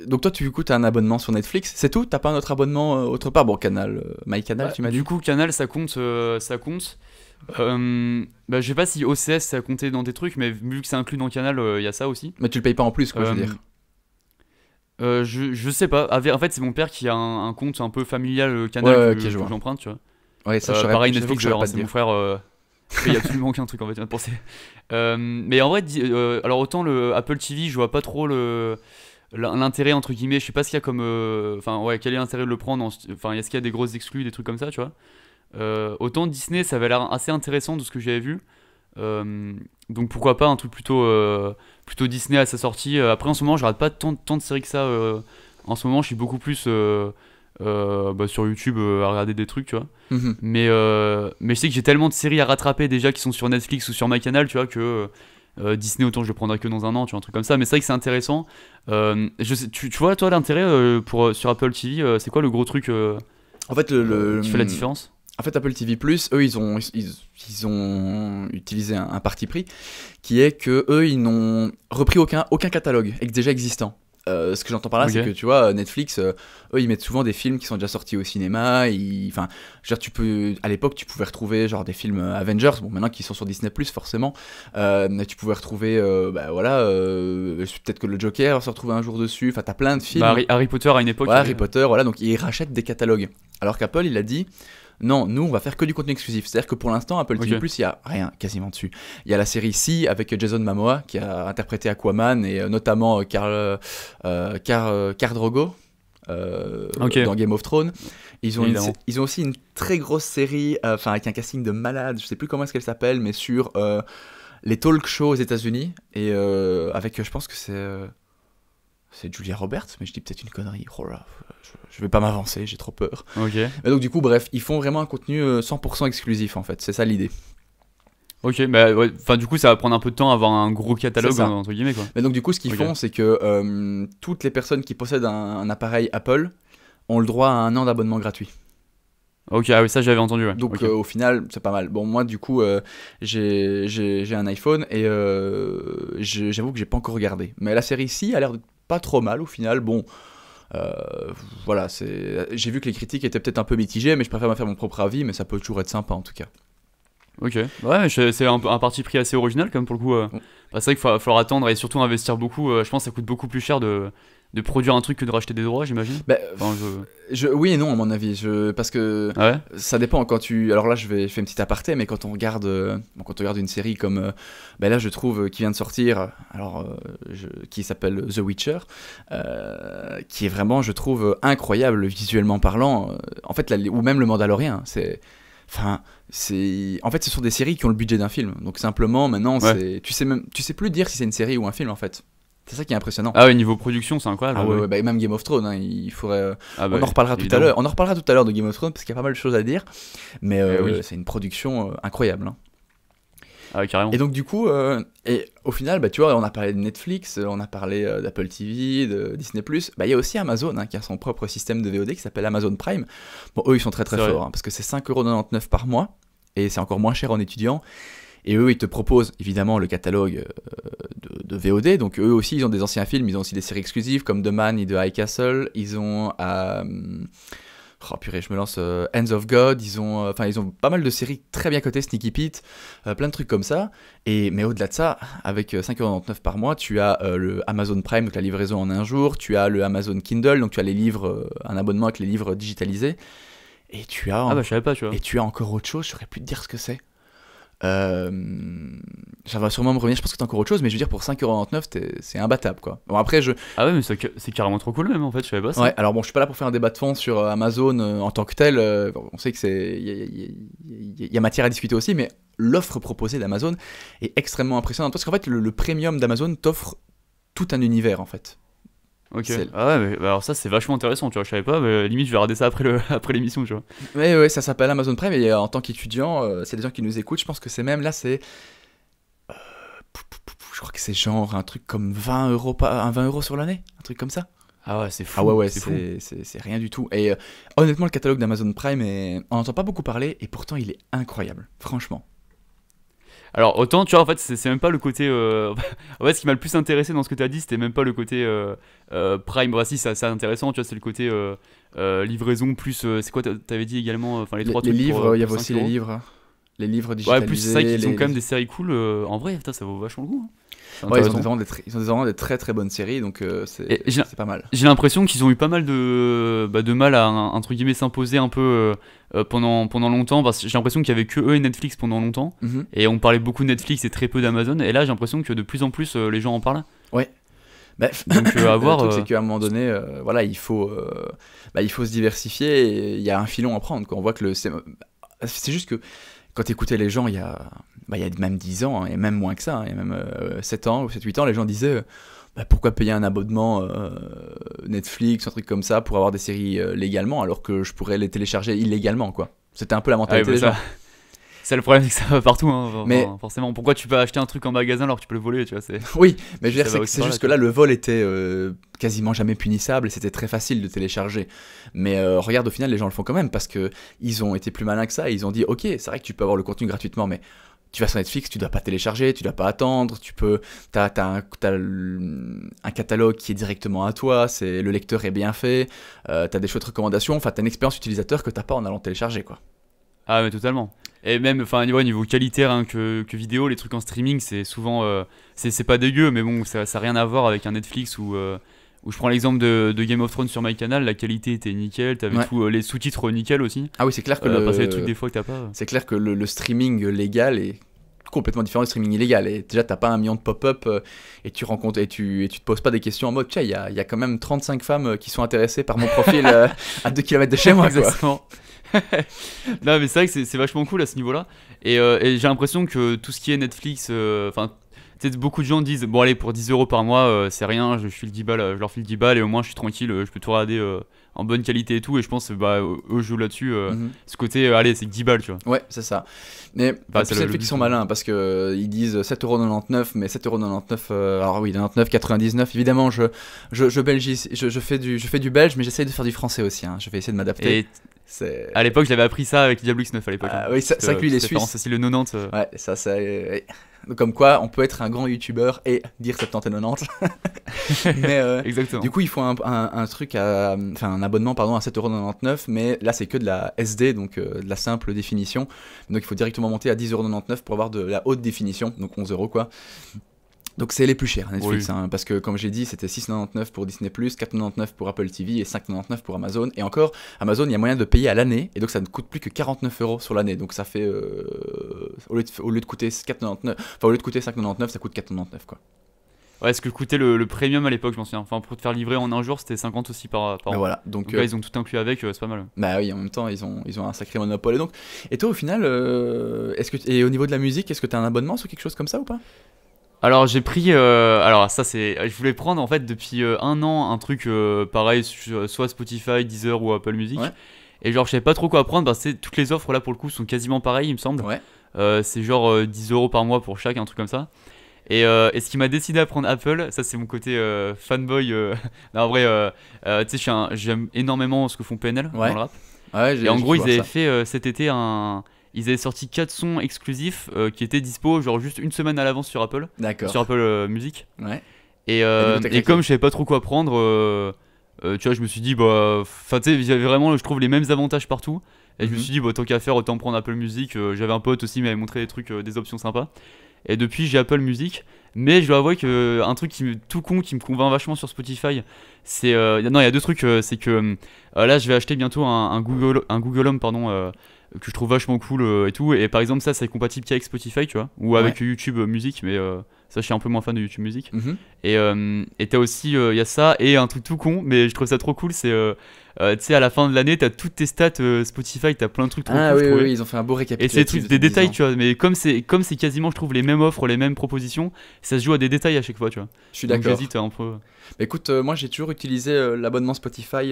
donc toi, tu, du un abonnement sur Netflix, c'est tout T'as pas un autre abonnement euh, autre part Bon, Canal, euh, MyCanal My bah, Canal, tu m'as dit. Du coup, Canal, ça compte, euh, ça compte. bah, je sais pas si OCS ça comptait dans tes trucs, mais vu que c'est inclus dans Canal, il y a ça aussi. Mais tu le payes pas en plus, quoi, je veux dire. Je, je, sais pas. En fait, c'est mon père qui a un, compte un peu familial Canal que, okay, j'emprunte, tu vois. Ouais, ça, je pareil, Netflix, c'est mon frère. Il n'y a absolument aucun truc en fait, je viens penser. Euh, mais en vrai, euh, alors autant le Apple TV, je vois pas trop le l'intérêt entre guillemets je sais pas ce qu'il y a comme euh, enfin ouais quel est l'intérêt de le prendre enfin est-ce qu'il y a des grosses exclus des trucs comme ça tu vois autant Disney ça avait l'air assez intéressant de ce que j'avais vu donc pourquoi pas un truc plutôt plutôt Disney à sa sortie après en ce moment je regarde pas tant, tant de séries que ça en ce moment je suis beaucoup plus euh, bah, sur YouTube euh, à regarder des trucs, tu vois. Mhm. Mais, euh, mais je sais que j'ai tellement de séries à rattraper déjà qui sont sur Netflix ou sur ma canal, tu vois, que Disney, autant je le prendrai que dans un an, tu vois, un truc comme ça. Mais c'est vrai que c'est intéressant. je sais, tu, vois, toi, l'intérêt pour sur Apple TV, c'est quoi le gros truc En fait, le, qui fait la hmm, différence en fait, Apple TV+, Plus eux, ils ont, ils, ont utilisé un, parti pris qui est que eux, ils n'ont repris aucun, aucun catalogue déjà existant. Euh, ce que j'entends par là, c'est que tu vois, Netflix, euh, eux, ils mettent souvent des films qui sont déjà sortis au cinéma. Enfin, genre, tu peux, à l'époque, tu pouvais retrouver genre des films euh, Avengers, bon, maintenant qu'ils sont sur Disney forcément. tu pouvais retrouver, bah voilà, peut-être que le Joker se retrouver un jour dessus. Enfin, t'as plein de bah, films. Harry, Potter à une époque. Harry Potter, voilà, donc ils rachètent des catalogues. Alors qu'Apple, il a dit, non, nous, on va faire que du contenu exclusif. C'est-à-dire que pour l'instant, Apple TV+, il n'y a rien quasiment dessus. Il y a la série ici avec Jason Momoa qui a interprété Aquaman et euh, notamment euh, Carl, euh, Drogo. dans Game of Thrones. Ils ont, ils ont aussi une très grosse série, enfin avec un casting de malade, je ne sais plus comment est-ce qu'elle s'appelle, mais sur les talk shows aux États-Unis et avec, je pense que c'est c'est Julia Roberts, mais je dis peut-être une connerie. Oh je, ne vais pas m'avancer, j'ai trop peur. Ok. donc du coup, bref, ils font vraiment un contenu 100% euh, exclusif en fait, c'est ça l'idée. Ok, mais bah, du coup ça va prendre un peu de temps à avoir un gros catalogue entre guillemets Mais donc du coup ce qu'ils font c'est que euh, toutes les personnes qui possèdent un, appareil Apple ont le droit à un an d'abonnement gratuit. Ok, ah oui, ça j'avais entendu. Donc euh, au final, c'est pas mal. Bon, moi du coup, j'ai un iPhone et j'avoue que j'ai pas encore regardé. Mais la série ici a l'air pas trop mal au final. Bon, euh, Voilà, voilà, j'ai vu que les critiques étaient peut-être un peu mitigées, mais je préfère me faire mon propre avis, mais ça peut toujours être sympa en tout cas. Ok, ouais, c'est un, parti pris assez original quand même pour le coup. Euh. Mm. Bah, c'est vrai qu'il va falloir attendre et surtout investir beaucoup. Euh, je pense que ça coûte beaucoup plus cher de, de produire un truc que de racheter des droits, j'imagine bah, je... Oui et non, à mon avis. Je, parce que ah ça dépend. Quand tu, alors là, je vais faire une petite aparté, mais quand on regarde, euh, quand on regarde une série comme. Euh, bah là, je trouve euh, qui vient de sortir, alors, qui s'appelle The Witcher, qui est vraiment, je trouve, incroyable visuellement parlant. En fait, ou même Le Mandalorian C'est. Enfin, c'est. En fait, ce sont des séries qui ont le budget d'un film. Donc simplement, maintenant, tu, sais même, tu sais plus dire si c'est une série ou un film, en fait. C'est ça qui est impressionnant. Ah oui, niveau production, c'est incroyable. Ah, ah ouais, bah, même Game of Thrones, hein, il faudrait. Euh, ah bah on en reparlera tout à l'heure. On en reparlera tout à l'heure de Game of Thrones parce qu'il y a pas mal de choses à dire. Mais euh, eh c'est une production euh, incroyable. Hein. Ah carrément. Et donc du coup, et au final, bah, tu vois, on a parlé de Netflix, on a parlé d'Apple TV, de Disney+. Bah, il y a aussi Amazon hein, qui a son propre système de VOD qui s'appelle Amazon Prime. Bon, eux, ils sont très très forts parce que c'est 5,99€ par mois et c'est encore moins cher en étudiant. Et eux, ils te proposent évidemment le catalogue euh, de, VOD. Donc eux aussi, ils ont des anciens films, ils ont aussi des séries exclusives comme The Man et The High Castle. Ils ont... Euh, oh purée, je me lance Ends euh, Hands of God, ils ont, enfin, ils ont pas mal de séries très bien cotées, Sneaky Pete, plein de trucs comme ça. Et, mais au-delà de ça, avec 5,99€ par mois, tu as le Amazon Prime, donc la livraison en un jour, tu as le Amazon Kindle, donc tu as les livres, un abonnement avec les livres digitalisés. Et tu as. Ah bah, je pas, Et tu as encore autre chose, je saurais plus te dire ce que c'est. Euh, ça va sûrement me revenir, je pense que c'est encore autre chose, mais je veux dire, pour 5,99€, c'est imbattable quoi. Bon, après, je. Ah ouais, mais c'est carrément trop cool même en fait, je savais pas Ouais, alors bon, je suis pas là pour faire un débat de fond sur euh, Amazon euh, en tant que tel. Euh, on sait que c'est. Il y, a matière à discuter aussi, mais l'offre proposée d'Amazon est extrêmement impressionnante parce qu'en fait, le premium d'Amazon t'offre tout un univers en fait. Ok. Ah ouais, mais, bah, alors ça c'est vachement intéressant, tu vois. Je savais pas, mais limite je vais regarder ça après le après l'émission, tu vois. Ouais, ouais, ça s'appelle Amazon Prime et euh, en tant qu'étudiant, euh, c'est des gens qui nous écoutent. Je pense que c'est même là, c'est. Euh, je crois que c'est genre un truc comme 20 euros, par, 20 euros sur l'année, un truc comme ça. Ah ouais, c'est fou. Ah ouais, ouais c'est rien du tout. Et honnêtement, le catalogue d'Amazon Prime, est... on n'entend pas beaucoup parler et pourtant il est incroyable, franchement. Alors, autant, tu vois, en fait, c'est même pas le côté. Euh, en fait, ce qui m'a le plus intéressé dans ce que tu as dit, c'était même pas le côté euh, euh, Prime. Bah, si, c'est intéressant, tu vois, c'est le côté livraison plus. c'est quoi, tu avais dit également Enfin, les trois livres, il y avait aussi les livres les livres digitalisés. Ouais, plus c'est ça qu'ils ont quand même des séries cool. Euh, en vrai, ça vaut vachement le coup. Hein. ils ont, vraiment des, vraiment des très très bonnes séries, donc euh, c'est, pas mal. J'ai l'impression qu'ils ont eu pas mal de, bah, de mal à entre guillemets s'imposer un peu euh, pendant, pendant longtemps, parce j'ai l'impression qu'il y avait que eux et Netflix pendant longtemps, mhm. et on parlait beaucoup de Netflix et très peu d'Amazon, et là j'ai l'impression que de plus en plus les gens en parlent. Ouais. bref donc à voir, c'est qu'à un moment donné, voilà, il faut, bah, il faut se diversifier, il y a un filon à prendre. On voit que le, c'est juste que quand tu les gens il y, a, bah, il y a même 10 ans, hein, et même moins que ça, hein, et il y a même 7 euh, ans ou 7-8 ans, les gens disaient euh, bah, pourquoi payer un abonnement euh, Netflix Netflix, un truc comme ça, pour avoir des séries légalement, alors que je pourrais les télécharger illégalement, quoi. C'était un peu la mentalité ah des bah gens. C'est le problème, c'est que ça va partout. Hein, mais forcément, pourquoi tu peux acheter un truc en magasin alors que tu peux le voler, tu vois Oui, mais c'est juste que là, le vol était euh, quasiment jamais punissable et c'était très facile de télécharger. Mais euh, regarde, au final, les gens le font quand même parce que ils ont été plus malins que ça. ils ont dit, ok, c'est vrai que tu peux avoir le contenu gratuitement, mais tu vas sur Netflix, tu dois pas télécharger, tu dois pas attendre, tu peux, t'as, as un, catalogue qui est directement à toi, c'est le lecteur est bien fait, euh, tu as des chouettes recommandations, enfin as une expérience utilisateur que t'as pas en allant télécharger quoi. Ah mais totalement et même enfin niveau qualité hein, que, que, vidéo les trucs en streaming c'est souvent euh, c'est pas dégueu mais bon ça n'a rien à voir avec un Netflix ou euh, où je prends l'exemple de, Game of Thrones sur my canal la qualité était nickel t'avais ouais. tout euh, les sous-titres nickel aussi ah oui c'est clair que le... des fois que pas c'est clair que le, streaming légal est complètement différent du streaming illégal et déjà t'as pas un million de pop-up et tu rencontres et tu, et tu te poses pas des questions en mode tiens il y a, y a, quand même 35 femmes qui sont intéressées par mon profil à 2 km de chez moi exactement non, mais c'est vrai que c'est vachement cool à ce niveau-là. Euh, et, j'ai l'impression que tout ce qui est Netflix, euh, enfin, euh, beaucoup de gens disent Bon, allez, pour 10 euros par mois, euh, c'est rien, je, file 10 balles, je leur file 10 balles et au moins je suis tranquille, je peux tout regarder en bonne qualité et tout. Et je pense, bah, eux jouent là-dessus. Mhm. Ce côté, allez, c'est 10 balles, tu vois. Ouais, c'est ça. Mais bah, c'est le sont hein. malins parce que ils disent 7,99€, mais 7,99€, alors oui, 99, 99. Évidemment, je, je, je, je, je, fais, du, je fais du belge, mais j'essaye de faire du français aussi. Hein. Je vais essayer de m'adapter. À l'époque, j'avais appris ça avec Diablo X9 à l'époque. Ah hein. oui, ça, lui, les est c'est le 90. Ouais, ça, c'est... comme quoi, on peut être un grand youtubeur et dire 70 et 90. mais, euh, Exactement. Du coup, il faut un, un truc, enfin un abonnement pardon, à 7,99€, mais là, c'est que de la SD, donc euh, de la simple définition. Donc, il faut directement monter à 10,99€ pour avoir de la haute définition, donc 11€ quoi. Donc c'est les plus chers Netflix, hein, parce que comme j'ai dit, c'était 6,99 pour Disney+, 4,99 pour Apple TV et 5,99 pour Amazon. Et encore, Amazon, il y a moyen de payer à l'année, et donc ça ne coûte plus que 49 euros sur l'année. Donc ça fait, euh, au, lieu de, coûter 4,99, enfin au lieu de coûter 5,99, ça coûte 4,99 quoi. Ouais, ce que coûtait le, le premium à l'époque, je m'en souviens. Enfin, pour te faire livrer en un jour, c'était 50 aussi par, ben an. Voilà, donc, euh, ils ont tout inclus avec, euh, c'est pas mal. Bah oui, en même temps, ils ont, ils ont un sacré monopole. Et donc, et toi, au final, est-ce que et au niveau de la musique, est-ce que t'as un abonnement sur quelque chose comme ça ou pas alors j'ai pris, euh, alors ça c'est, je voulais prendre en fait depuis euh, un an un truc euh, pareil, soit Spotify, Deezer ou Apple Music. Et genre je savais pas trop quoi prendre parce que toutes les offres là pour le coup sont quasiment pareilles il me semble. Ouais. c'est genre 10 euros par mois pour chaque, un truc comme ça. Et, et ce qui m'a décidé à prendre Apple, ça c'est mon côté fanboy. non, en vrai, tu sais, j'aime énormément ce que font PNL dans le rap. et en gros, ils avaient fait cet été un, ils avaient sorti 4 sons exclusifs euh, qui étaient dispo genre juste une semaine à l'avance sur Apple. D'accord. Sur Apple euh, Music. Ouais. Et, euh, et, comme je savais pas trop quoi prendre, tu vois, je me suis dit, bah. Enfin, tu sais, j'avais vraiment, je trouve, les mêmes avantages partout. Et je me mhm. suis dit, bah, tant qu'à faire, autant prendre Apple Music. j'avais un pote aussi, il m'avait montré des trucs, des options sympas. Et depuis, j'ai Apple Music. Mais je dois avouer que un truc qui me, tout con qui me convainc vachement sur Spotify, c'est non il y a deux trucs, c'est que là je vais acheter bientôt un, un Google un Google Home pardon que je trouve vachement cool euh, et tout. Et par exemple, ça, c'est compatible avec Spotify, tu vois, ou avec YouTube Music, mais euh, ça, je suis un peu moins fan de YouTube Music. Mhm. Et euh, tu t'as aussi, il y a ça, et un truc tout con, mais je trouve ça trop cool, c'est, tu sais, à la fin de l'année, t'as toutes tes stats Spotify, tu as plein de trucs trop ah cool. Ah oui, oui, ils ont fait un beau récapitulatif. Et c'est des, des détails, tu vois, mais comme c'est, quasiment, je trouve, les mêmes offres, les mêmes propositions, ça se joue à des détails à chaque fois, tu vois. Je suis d'accord. J'hésite un peu. Mais bah, écoute, moi, j'ai toujours utilisé l'abonnement Spotify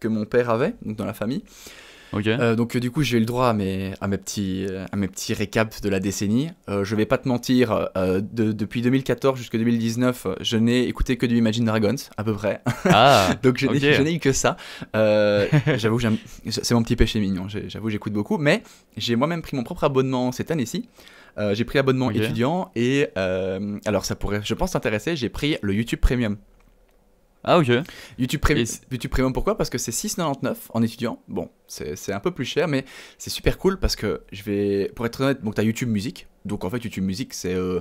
que mon père avait, donc dans la famille. Euh, donc du coup, j'ai eu le droit à mes, à mes, petits, euh, à mes petits récaps de la décennie. Euh, je vais pas te mentir, depuis 2014 jusqu'à 2019, je n'ai écouté que du Imagine Dragons, à peu près. Ah, donc je n'ai eu que ça. j'avoue, c'est mon petit péché mignon, j'avoue, j'écoute beaucoup. Mais j'ai moi-même pris mon propre abonnement cette année-ci. j'ai pris l'abonnement étudiant et alors ça pourrait, je pense, t'intéresser, j'ai pris le YouTube Premium. Ah ok. YouTube Premium, YouTube Premium pourquoi Parce que c'est 6,99 en étudiant. Bon, c'est un peu plus cher, mais c'est super cool parce que je vais... Pour être honnête, donc tu as YouTube Musique Donc en fait, YouTube Musique c'est... Euh,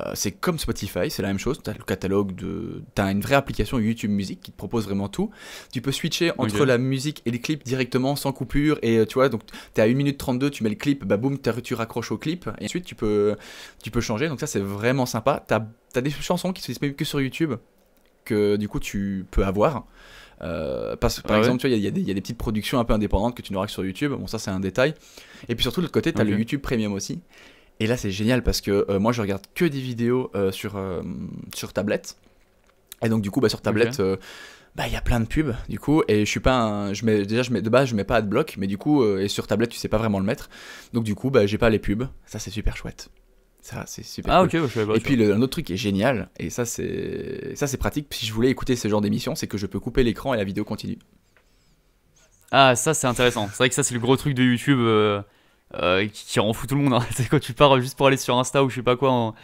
euh, comme Spotify, c'est la même chose, tu as le catalogue de... Tu as une vraie application YouTube Musique qui te propose vraiment tout. Tu peux switcher entre la musique et les clips directement sans coupure. Et euh, tu vois, donc tu à 1 minute 32, tu mets le clip, bah boum, tu raccroches au clip. Et ensuite, tu peux, tu peux changer. Donc ça, c'est vraiment sympa. Tu as, des chansons qui se disponibles que sur YouTube que du coup tu peux avoir. Euh, par exemple, il y, a des petites productions un peu indépendantes que tu n'auras que sur YouTube. Bon, ça, c'est un détail. Et puis surtout, de l'autre côté, tu as le YouTube Premium aussi. Et là, c'est génial parce que euh, moi, je regarde que des vidéos euh, sur, euh, sur tablette. Et donc, du coup, bah, sur tablette. bah il y a plein de pubs du coup et je suis pas je mets déjà je mets de base je mets pas adblock mais du coup et sur tablette tu sais pas vraiment le mettre donc du coup bah j'ai pas les pubs ça c'est super chouette ah, ok, je Et puis, un autre truc qui est génial, et ça, c'est ça c'est pratique, si je voulais écouter ce genre d'émission, c'est que je peux couper l'écran et la vidéo continue. Ah, ça, c'est intéressant. C'est vrai que ça, c'est le gros truc de YouTube euh, euh, qui, rend fou tout le monde. Hein. C'est quand tu pars juste pour aller sur Insta ou je sais pas quoi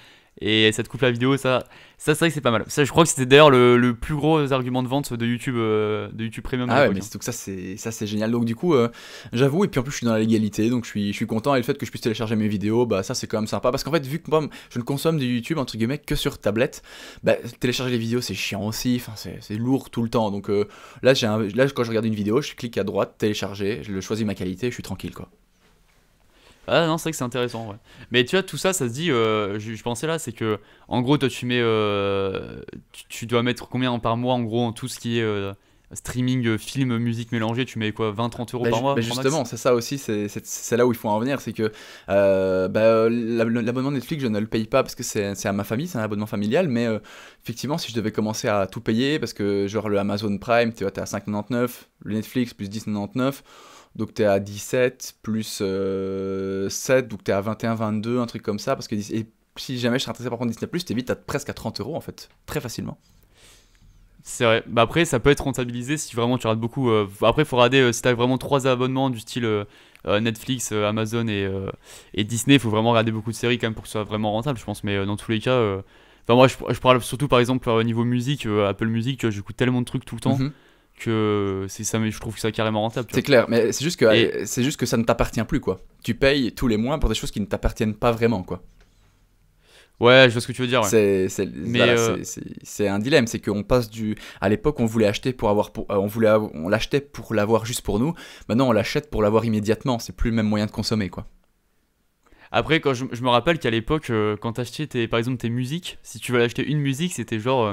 et ça te coupe la vidéo. Ça, ça c'est vrai que c'est pas mal. Ça, je crois que c'était d'ailleurs le, plus gros argument de vente de YouTube, euh, de YouTube Premium. Ah ouais, mais hein. donc ça c'est ça c'est génial. Donc du coup, euh, j'avoue et puis en plus je suis dans la légalité, donc je suis content et le fait que je puisse télécharger mes vidéos, bah ça c'est quand même sympa parce qu'en fait vu que moi je ne consomme de YouTube entre guillemets que sur tablette, bah télécharger les vidéos c'est chiant aussi. Enfin c'est lourd tout le temps. Donc euh, là j'ai là quand je regarde une vidéo, je clique à droite télécharger, je le choisis ma qualité, je suis tranquille quoi. Ah non, c'est vrai que c'est intéressant. Mais tu vois, tout ça, ça se dit, euh, je, pensais là, c'est que en gros, toi, tu mets. Euh, tu, dois mettre combien par mois en gros en tout ce qui est. Euh, streaming, film, musique mélangée, tu mets quoi 20-30 euros bah, par mois bah, Justement, c'est ça aussi, c'est là où il faut en venir, c'est que bah, l'abonnement Netflix, je ne le paye pas parce que c'est à ma famille, c'est un abonnement familial, mais effectivement, si je devais commencer à tout payer, parce que genre le Amazon Prime, tu vois, t'es à 5,99, le Netflix plus 10,99, donc tu à 17 plus 7, euh, donc tu à 21, 22, un truc comme ça. Parce que et si jamais je serais intéressé par prendre Disney, tu es vite à presque à 30 euros en fait, très facilement. C'est vrai. Bah, après, ça peut être rentabilisé si vraiment tu rates beaucoup. Euh, après, il faut regarder, euh, si tu vraiment trois abonnements du style Netflix, Amazon et, Disney. Il faut vraiment regarder beaucoup de séries quand même pour que ce soit vraiment rentable, je pense. Mais dans tous les cas, moi, je, parle surtout par exemple au niveau musique, Apple Music, tu vois, j'écoute tellement de trucs tout le temps. Mhm que c'est ça mais je trouve que c'est carrément rentable c'est clair mais c'est juste que euh, c'est juste que ça ne t'appartient plus quoi tu payes tous les mois pour des choses qui ne t'appartiennent pas vraiment quoi Ouais, je vois ce que tu veux dire. Euh, c'est un dilemme, c'est qu'on passe du. À l'époque, on voulait acheter pour avoir, euh, on voulait, on l'achetait pour l'avoir juste pour nous. Maintenant, on l'achète pour l'avoir immédiatement. C'est plus le même moyen de consommer, quoi. Après, quand je, me rappelle qu'à l'époque, quand t'achetais, par exemple, tes musiques, si tu voulais acheter une musique, c'était genre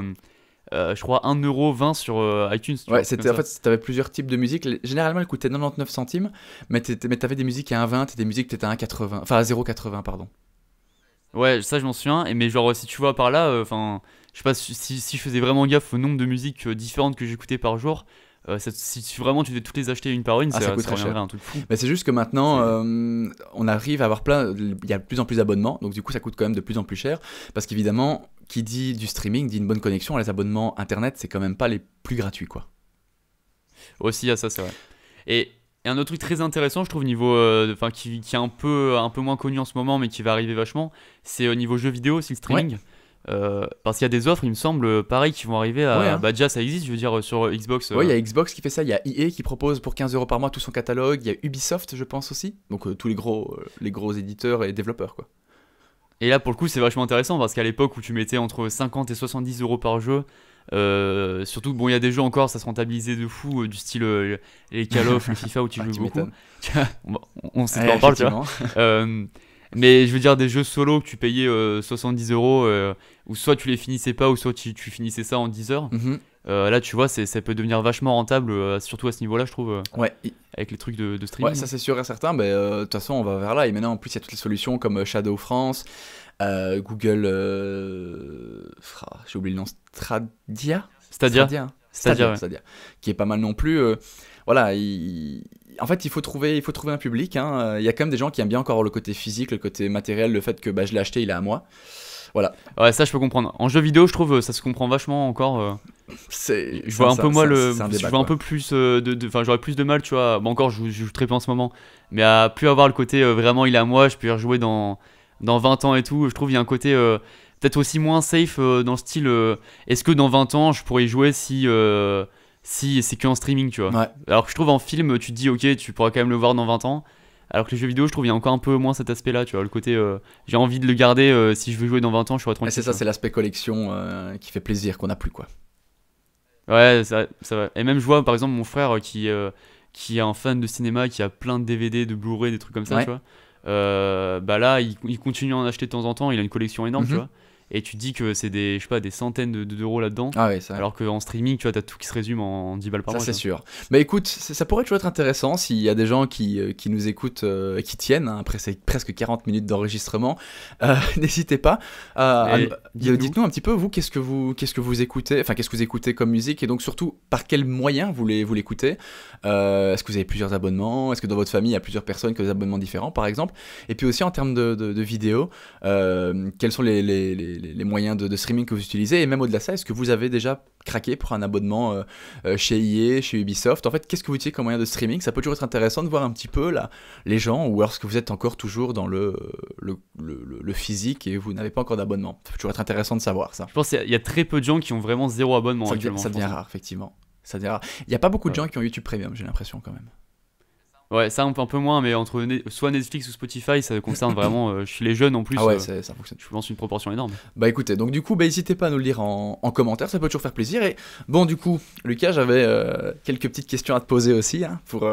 euh, je crois 1,20€ sur euh, iTunes. Tu ouais, en fait, t'avais plusieurs types de musique. Généralement, elles coûtaient 99 centimes, mais t'avais des musiques à 1,20 et des musiques peut-être à 1,80, enfin à 0,80, pardon. Ouais, ça je m'en souviens, et mais genre si tu vois par là, euh, enfin, je sais pas si, je faisais vraiment gaffe au nombre de musiques différentes que j'écoutais par jour, si vraiment tu devais toutes les acheter une par une, ah, ça, ça, coûte très cher. un truc fou. Mais c'est juste que maintenant, on arrive à avoir plein. Il y a de plus en plus d'abonnements, donc du coup, ça coûte quand même de plus en plus cher. Parce qu'évidemment, qui dit du streaming, dit une bonne connexion, les abonnements internet, c'est quand même pas les plus gratuits, quoi. Aussi, à ah, ça, c'est vrai. Et, un autre truc très intéressant, je trouve, niveau, euh, enfin, qui, est un peu, un peu moins connu en ce moment, mais qui va arriver vachement, c'est au euh, niveau jeux vidéo aussi le streaming. Euh, parce qu'il y a des offres, il me semble, pareil, qui vont arriver à. Hein. Bah, déjà, ça existe, je veux dire, sur Xbox. Oui, il y a Xbox qui fait ça, il y a EA qui propose pour 15 euros par mois tout son catalogue, il y a Ubisoft, je pense aussi. Donc, tous les gros, les gros éditeurs et développeurs, quoi. Et là, pour le coup, c'est vachement intéressant parce qu'à l'époque où tu mettais entre 50 et 70 euros par jeu, euh, surtout, bon, il y a des jeux encore, ça se rentabilisait de fou, euh, du style euh, les Call of, le FIFA où tu ah, joues beaucoup. on, sait parle, tu vois. mais je veux dire, des jeux solo que tu payais 70 euros, ou soit tu les finissais pas, ou soit tu, finissais ça en 10 heures. Mhm. Euh, là, tu vois, ça peut devenir vachement rentable, euh, surtout à ce niveau-là, je trouve. Euh, avec les trucs de, streaming. Ouais, ça c'est sûr et certain. Mais ben, de toute façon, on va vers là. Et maintenant, en plus, il y a toutes les solutions comme Shadow France, Google. J'ai oublié le nom. Stradia Stadia. Stadia. Stadia, Qui est pas mal non plus. voilà, en fait, il faut trouver, il faut trouver un public. Hein. Il y a quand même des gens qui aiment bien encore le côté physique, le côté matériel, le fait que bah, je l'ai acheté, il est à moi. Voilà. Ouais, ça je peux comprendre. En jeu vidéo, je trouve euh, ça se comprend vachement encore. Euh. C'est, je vois un peu le, je vois un peu plus euh, de, enfin j'aurais plus de mal, tu vois. Bon, encore, je, je joue très peu en ce moment, mais à plus avoir le côté vraiment il est à moi, je peux y rejouer dans dans 20 ans et tout. Je trouve il y a un côté peut-être aussi moins safe dans le style. Est-ce que dans 20 ans je pourrais y jouer si si c'est que en streaming, tu vois. Alors que je trouve en film, tu te dis ok, tu pourras quand même le voir dans 20 ans. Alors que les jeux vidéo, je trouve, il y a encore un peu moins cet aspect-là, tu vois, le côté euh, j'ai envie de le garder, euh, si je veux jouer dans 20 ans, je serai tranquille. C'est ça, c'est l'aspect collection euh, qui fait plaisir, qu'on a plus, quoi. Ouais, ça, va. Et même, je vois par exemple mon frère qui, qui est un fan de cinéma, qui a plein de DVD, de Blu-ray, des trucs comme ça, tu vois. bah là, il, continue à en acheter de temps en temps, il a une collection énorme, mhm. tu vois et tu dis que c'est des, je pas, des centaines d'euros là-dedans. Ah Alors qu'en streaming, tu vois, t'as tout qui se résume en, 10 balles par mois. Ça, c'est sûr. Mais écoute, ça pourrait toujours être intéressant s'il y a des gens qui, euh, nous écoutent, euh, qui tiennent, hein, après ces presque 40 minutes d'enregistrement. Euh, n'hésitez pas. Dites-nous un petit peu, vous, qu'est-ce que vous, que vous écoutez, enfin, qu'est-ce que vous écoutez comme musique et donc surtout, par quel moyen vous l'écoutez vous Est-ce que vous avez plusieurs abonnements Est-ce que dans votre famille, il y a plusieurs personnes qui ont des abonnements différents, par exemple Et puis aussi en termes de, vidéos, quels sont les les, moyens de, streaming que vous utilisez Et même au-delà de ça, est-ce que vous avez déjà craqué pour un abonnement euh, euh, chez EA, chez Ubisoft En fait, qu'est-ce que vous utilisez comme moyen de streaming Ça peut toujours être intéressant de voir un petit peu là, les gens, ou alors est-ce que vous êtes encore toujours dans le, le, physique et vous n'avez pas encore d'abonnement Ça peut toujours être intéressant de savoir ça. Je pense qu'il y, a très peu de gens qui ont vraiment zéro abonnement. Ça, actuellement, ça devient rare, effectivement. Ça devient rare. Il n'y a pas beaucoup de gens qui ont YouTube Premium, j'ai l'impression quand même. Ouais, ça un peu, un peu moins, mais entre soit Netflix ou Spotify, ça concerne vraiment euh, chez les jeunes en plus. Ah ouais, euh, ça, fonctionne. Tu une proportion énorme. Bah écoutez, donc du coup, bah, n'hésitez pas à nous le dire en, en, commentaire, ça peut toujours faire plaisir. Et bon, du coup, Lucas, j'avais euh, quelques petites questions à te poser aussi. Hein, pour,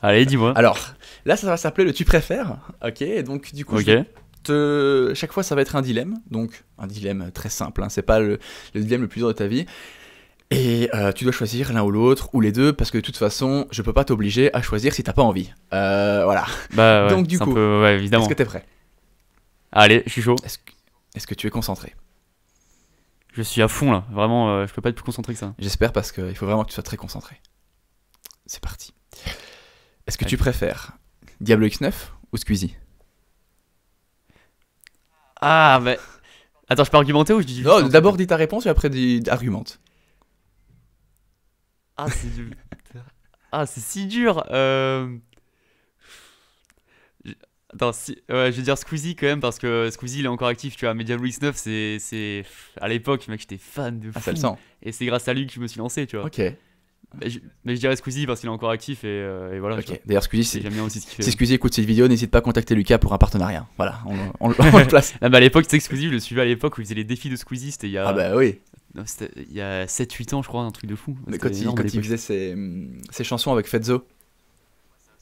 Allez, dis-moi. Alors, là, ça va s'appeler le tu préfères. Ok, donc du coup, chaque fois, ça va être un dilemme. Donc, un dilemme très simple, hein, c'est pas le, le dilemme le plus dur de ta vie. Et euh, tu dois choisir l'un ou l'autre, ou les deux, parce que de toute façon, je peux pas t'obliger à choisir si t'as pas envie. Euh, voilà. Bah, Donc du coup, est-ce que t'es prêt Allez, je suis chaud. Est-ce que, tu es concentré Je suis à fond là, vraiment, je euh, je peux pas être plus concentré que ça. J'espère parce qu'il faut vraiment que tu sois très concentré. C'est parti. Est-ce que tu préfères Diablo X9 ou Squeezie Ah, mais... Attends, je peux argumenter ou je dis... Non, d'abord dis ta réponse et après dis argumente. Ah, ah, c'est si dur. Euh. ouais, je vais dire Squeezie quand même parce que Squeezie il est encore actif, tu vois. Mediabricks 9, c'est. À l'époque, mec, j'étais fan de fou. Ah, ça sent. Et c'est grâce à lui que je me suis lancé, tu vois. Ok. Mais je, dirais Squeezie parce qu'il est encore actif et, euh, voilà. Ok. D'ailleurs, Squeezie, si, bien aussi ce fait. Squeezie écoute cette vidéo, n'hésite pas à contacter Lucas pour un partenariat. Voilà, on, le place. non, à l'époque, c'est sais Squeezie, je le suivais à l'époque où il faisait les défis de Squeezie. C'était il y a. Ah bah oui il y a 7-8 ans, je crois, un truc de fou. Mais quand, il, faisait hum, ses, chansons avec Fezo.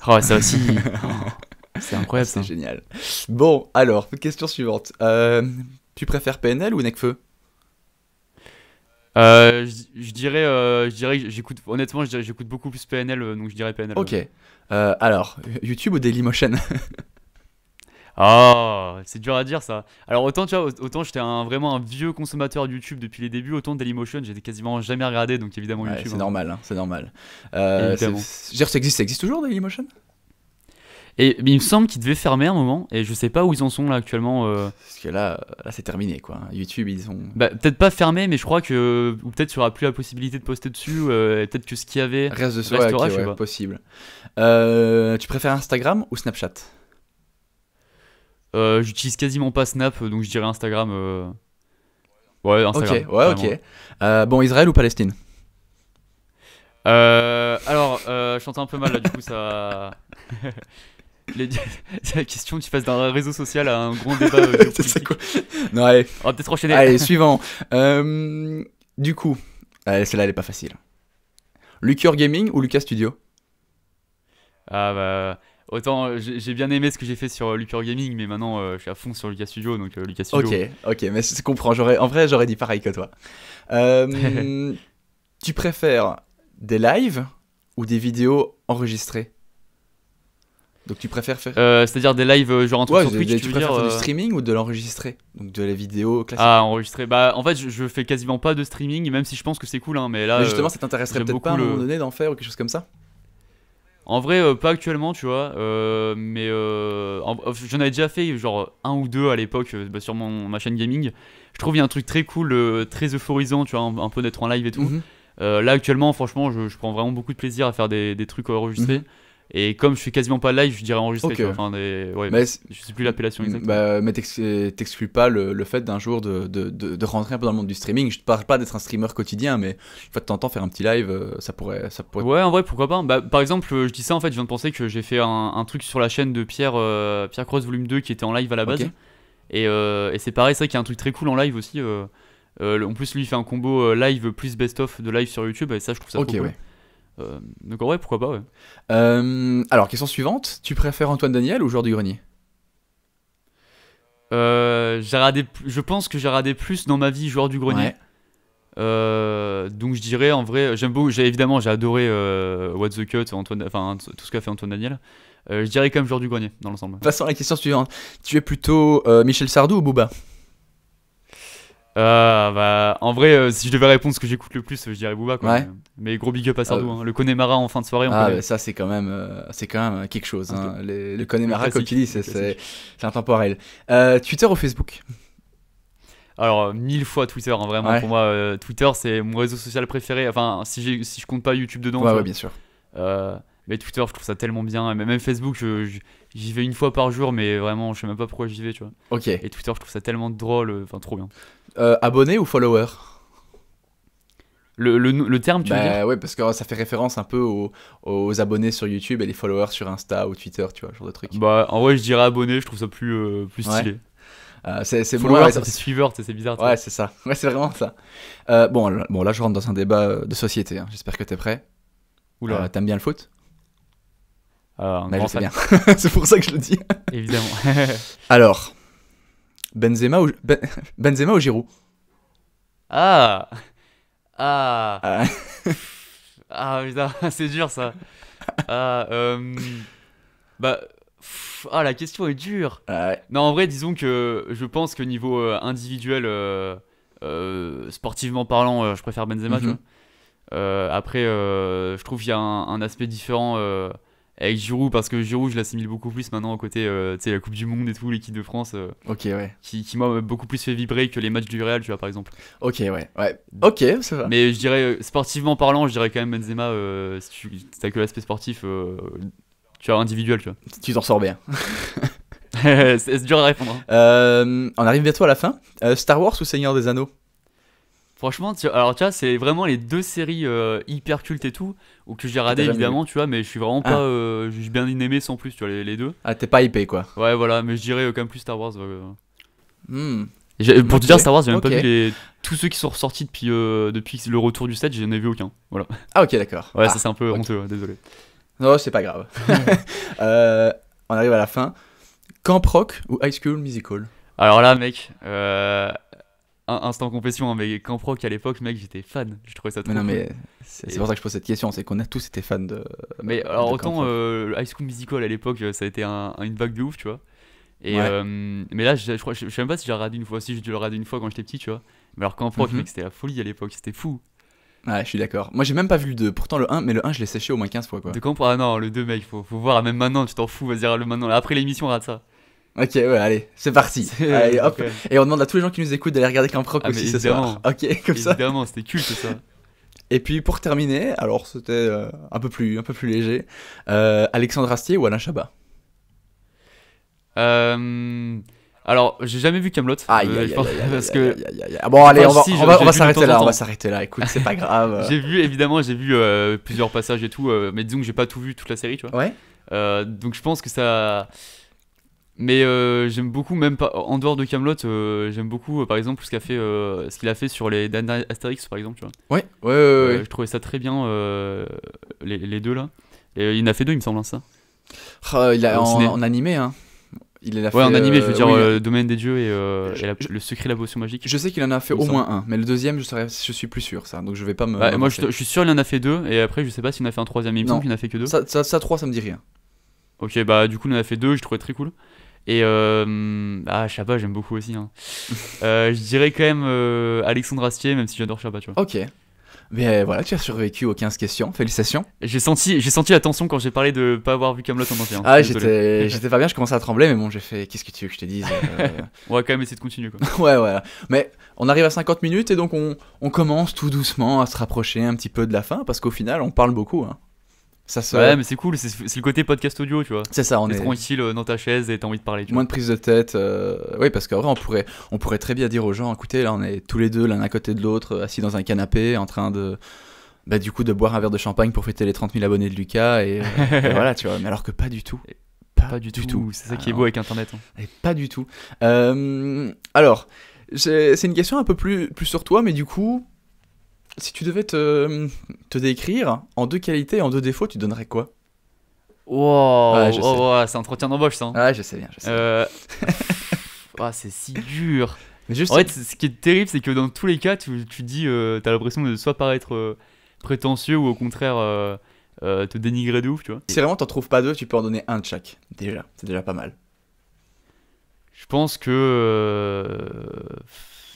Oh, ça aussi. Oh. c'est incroyable, C'est génial. Bon, alors, question suivante. Euh, tu préfères PNL ou Necfeu euh, je, dirais, euh, je dirais, j'écoute honnêtement, j'écoute beaucoup plus PNL, donc je dirais PNL. Ok. alors, YouTube ou Dailymotion Ah, c'est dur à dire ça. Alors autant tu vois, autant j'étais un, vraiment un vieux consommateur de YouTube depuis les débuts, autant Dailymotion j'ai quasiment jamais regardé, donc évidemment YouTube. C'est hein. normal, hein, c'est normal. Euh, ça existe, ça existe toujours Dailymotion et il me semble qu'ils devaient fermer un moment, et je sais pas où ils en sont là actuellement. Euh. Parce que là, c'est terminé quoi. YouTube, ils ont. Bah, peut-être pas fermé, mais je crois que. Ou peut-être tu n'y plus la possibilité de poster dessus, euh, peut-être que ce qu'il y avait. Reste de restera, je possible. Euh, tu préfères Instagram ou Snapchat euh, j'utilise quasiment pas Snap, euh, donc je dirais Instagram. Euh. Ouais, Instagram. ouais, ok. bon, Israël ou Palestine Alors, je chante un peu mal là, du coup, ça. C'est la question, tu passes d'un réseau social à un grand débat. C'est quoi non, allez. On va peut-être enchaîner. Allez, suivant. du coup, celle-là, elle est pas facile. Lucure Gaming ou Lucas Studio Ah bah. Autant euh, j'ai bien aimé ce que j'ai fait sur euh, Looper Gaming, mais maintenant euh, je suis à fond sur Lucas Studio, donc Lucas Studio. Ok, ok, mais je comprends. En vrai, j'aurais dit pareil que toi. tu préfères des lives ou des vidéos enregistrées Donc tu préfères faire. C'est-à-dire des lives genre en truc sur Twitch, tu, préfères faire du streaming ou de l'enregistrer Donc de la vidéo classique. Ah, enregistrer. Bah en fait, je, fais quasiment pas de streaming, même si je pense que c'est cool, hein, mais là. Mais justement, ça t'intéresserait peut-être pas à un moment donné d'en faire ou quelque chose comme ça en vrai, euh, pas actuellement, tu vois. Euh, mais euh, j'en avais déjà fait genre un ou deux à l'époque bah, sur mon, ma chaîne gaming. Je trouve qu'il y a un truc très cool, très euphorisant, tu vois, un, peu d'être en live et tout. Mhm. là actuellement, franchement, je, prends vraiment beaucoup de plaisir à faire des, trucs enregistrés. Mhm. Et comme je suis quasiment pas live, je dirais enregistré. Enfin, des... mais je sais plus l'appellation exacte. Bah, mais t'exclus pas le, fait d'un jour de, rentrer un peu dans le monde du streaming. Je te parle pas d'être un streamer quotidien, mais en fait, t'entends faire un petit live, euh, ça pourrait, ça Ouais, en vrai, pourquoi pas. Bah, par exemple, euh, je dis ça en fait, je viens de penser que j'ai fait un, truc sur la chaîne de Pierre, euh, Pierre Cross Volume 2 qui était en live à la base. Et, c'est pareil, c'est vrai qu'il y a un truc très cool en live aussi. en plus, lui, il fait un combo live plus best-of de live sur YouTube, et ça, je trouve ça cool. Euh, donc en vrai, pourquoi pas, ouais. Euh, alors, question suivante. Tu préfères Antoine Daniel ou Joueur du Grenier euh, Je pense que j'ai radé plus dans ma vie Joueur du Grenier. Euh, donc je dirais, en vrai, j'aime beaucoup, évidemment, j'ai adoré What the Cut, Antoine, enfin, tout ce qu'a fait Antoine Daniel. je dirais quand même Joueur du Grenier, dans l'ensemble. Passons à la question suivante. Tu es plutôt Michel Sardou ou Booba ah, bah, en vrai, euh, si je devais répondre ce que j'écoute le plus, je dirais Booba. Quoi. Mais gros big up à Sardou. Euh, hein. Le Connemara en fin de soirée. Ah, ça, c'est quand, même, euh, c'est quand même quelque chose. Hein. Le, Connemara, comme tu dis, c'est intemporel. Twitter ou Facebook alors, mille fois Twitter, hein, vraiment. Pour moi, Twitter, c'est mon réseau social préféré. Enfin, si, si je compte pas YouTube dedans. Ouais, bien sûr. mais Twitter, je trouve ça tellement bien. même Facebook, j'y vais une fois par jour, mais vraiment, je sais même pas pourquoi j'y vais, tu vois. Et Twitter, je trouve ça tellement drôle, enfin, trop bien. Euh, abonné ou follower le, le, le, terme, tu veux bah dire Oui, parce que oh, ça fait référence un peu aux, abonnés sur YouTube et les followers sur Insta ou Twitter, tu vois, genre de truc. Bah, en vrai, je dirais abonné, je trouve ça plus, euh, plus stylé. Ouais. Euh, c'est c'est suiveur, c'est bizarre. Ouais, c'est ça. Ouais, c'est vraiment ça. bon, bon, là, je rentre dans un débat de société. Hein. J'espère que t'es prêt. Oula. t'aimes bien le foot euh, bah, je sais bien. c'est pour ça que je le dis. Évidemment. Alors, Benzema ou, ben, Benzema ou Giroud Ah Ah Ah, ah c'est dur ça ah, euh, bah, ah, la question est dure ah, Non, en vrai, disons que je pense que niveau euh, individuel, euh, sportivement parlant, je préfère Benzema, mhm. après, je trouve qu'il y a un aspect différent avec Giroud parce que Giroud je l'assimile beaucoup plus maintenant à côté euh, tu sais la Coupe du Monde et tout l'équipe de France euh, ok ouais qui, m'a beaucoup plus fait vibrer que les matchs du Real tu vois par exemple ok ouais ouais ok ça va mais je dirais euh, sportivement parlant je dirais quand même Benzema si tu t'as que l'aspect sportif tu as individuel tu vois tu t'en sors bien c'est dur à répondre hein. on arrive bientôt à la fin Star Wars ou Seigneur des Anneaux Franchement, alors tu vois, c'est vraiment les deux séries euh, hyper cultes et tout, ou que j'ai ah, radé évidemment, tu vois, mais je suis vraiment pas. Ah. Euh, je suis bien aimé sans plus, tu vois, les, deux. Ah, t'es pas hypé quoi. Ouais, voilà, mais je dirais euh, quand même plus Star Wars. Hmm. Pour te dire, Star Wars, j'ai même pas vu les... tous ceux qui sont ressortis depuis, depuis le retour du set, j'en ai vu aucun. Voilà. Ah, ok, d'accord. Ouais, ça ah, c'est un peu honteux, hein, désolé. Non, c'est pas grave. on arrive à la fin. Camp Rock ou High School Musical Alors là, mec, instant confession, hein, mais Camp Rock à l'époque, mec, j'étais fan. Je trouvais ça trop mais c'est pour ça que je pose cette question, c'est qu'on a tous été fans de. Mais alors, autant Ice euh, High School Musical à l'époque, euh, ça a été un, une vague de ouf, tu vois. Et, euh, mais là, je, crois, je, sais même pas si j'ai regardé une fois, si je le regardé une fois quand j'étais petit, tu vois. Mais alors, Camp Rock, mhm. mec, c'était la folie à l'époque, c'était fou. Ouais, je suis d'accord. Moi, j'ai même pas vu le 2. Pourtant, le 1, mais le 1, je l'ai séché au moins 15 fois, quoi. De Camp Ah non, le 2, mec, faut, faut voir, même maintenant, tu t'en fous, vas-y, le maintenant. Après l'émission, rate ça. Ok, ouais, allez, c'est parti. Et on demande à tous les gens qui nous écoutent d'aller regarder qu'un ah, aussi c'est soir. Ok, comme ça. Évidemment, c'était culte ça. Et puis pour terminer, alors c'était euh, un peu plus un peu plus léger, euh, Alexandre Astier ou Alain Chabat euh, Alors, j'ai jamais vu Camelot. parce que bon allez, on, va, on va, s'arrêter là, on va s'arrêter là. Écoute, c'est pas grave. j'ai vu évidemment, j'ai vu plusieurs passages et tout, mais disons que j'ai pas tout vu toute la série, tu vois. Ouais. donc je pense que ça mais euh, j'aime beaucoup, même pas, en dehors de Camelot, euh, j'aime beaucoup, euh, par exemple, ce qu'il a fait, ce qu'il a fait sur les Dan Astérix, par exemple, tu vois. Ouais, ouais, ouais, Je trouvais ça très bien, les, les, deux là. Et, il en a fait deux, il me semble, hein, ça. Ah, il a, en, animé, hein. Il a fait, ouais, en animé, je veux dire, le domaine des dieux et, le secret de la potion magique. Je sais qu'il en a fait au moins un, mais le deuxième, je, serais, je suis plus sûr, ça, donc je vais pas me. moi, je, suis sûr qu'il en a fait deux, et après, je sais pas s'il en a fait un troisième, il me semble qu'il en a fait que deux. Ça, ça, trois, ça me dit rien. Ok, bah du coup, il en a fait deux, je trouvais très cool. Et euh, ah, Chabat, j'aime beaucoup aussi. Hein. Euh, je dirais quand même euh, Alexandre Astier, même si j'adore Chabat, tu vois. Ok. Mais euh, voilà, tu as survécu aux 15 questions, félicitations. J'ai senti, j'ai senti la tension quand j'ai parlé de ne pas avoir vu Camelot en entier. Hein, ah, j'étais, j'étais pas bien, je commençais à trembler, mais bon, j'ai fait, qu'est-ce que tu veux que je te dise On va quand même essayer de continuer, quoi. ouais, ouais. Mais on arrive à 50 minutes et donc on, on, commence tout doucement à se rapprocher un petit peu de la fin, parce qu'au final, on parle beaucoup. Hein. Ouais, mais c'est cool, c'est le côté podcast audio, tu vois. C'est ça, on est. tranquille euh, dans ta chaise et t'as envie de parler. Tu Moins de prise de tête. Euh, oui, parce qu'en vrai, on pourrait, on pourrait très bien dire aux gens écoutez, là, on est tous les deux l'un à côté de l'autre, euh, assis dans un canapé, en train de. Bah, du coup, de boire un verre de champagne pour fêter les 30 000 abonnés de Lucas, et, voilà, tu vois. Mais alors que pas du tout. Pas, du, tout. C'est ça qui est ah beau avec Internet. Hein. Et pas du tout. alors, c'est une question un peu plus, plus sur toi, mais du coup, si tu devais te, décrire en deux qualités et en deux défauts, tu donnerais quoi oh, c'est un entretien d'embauche ça. Hein. Ouais, je sais bien. Je sais euh, c'est si dur. En fait, ce qui est terrible, c'est que dans tous les cas, tu, dis, euh, t'as l'impression de soit paraître euh, prétentieux ou au contraire te dénigrer de ouf, tu vois. Si vraiment t'en trouves pas deux, tu peux en donner un de chaque. Déjà, c'est déjà pas mal. Je pense que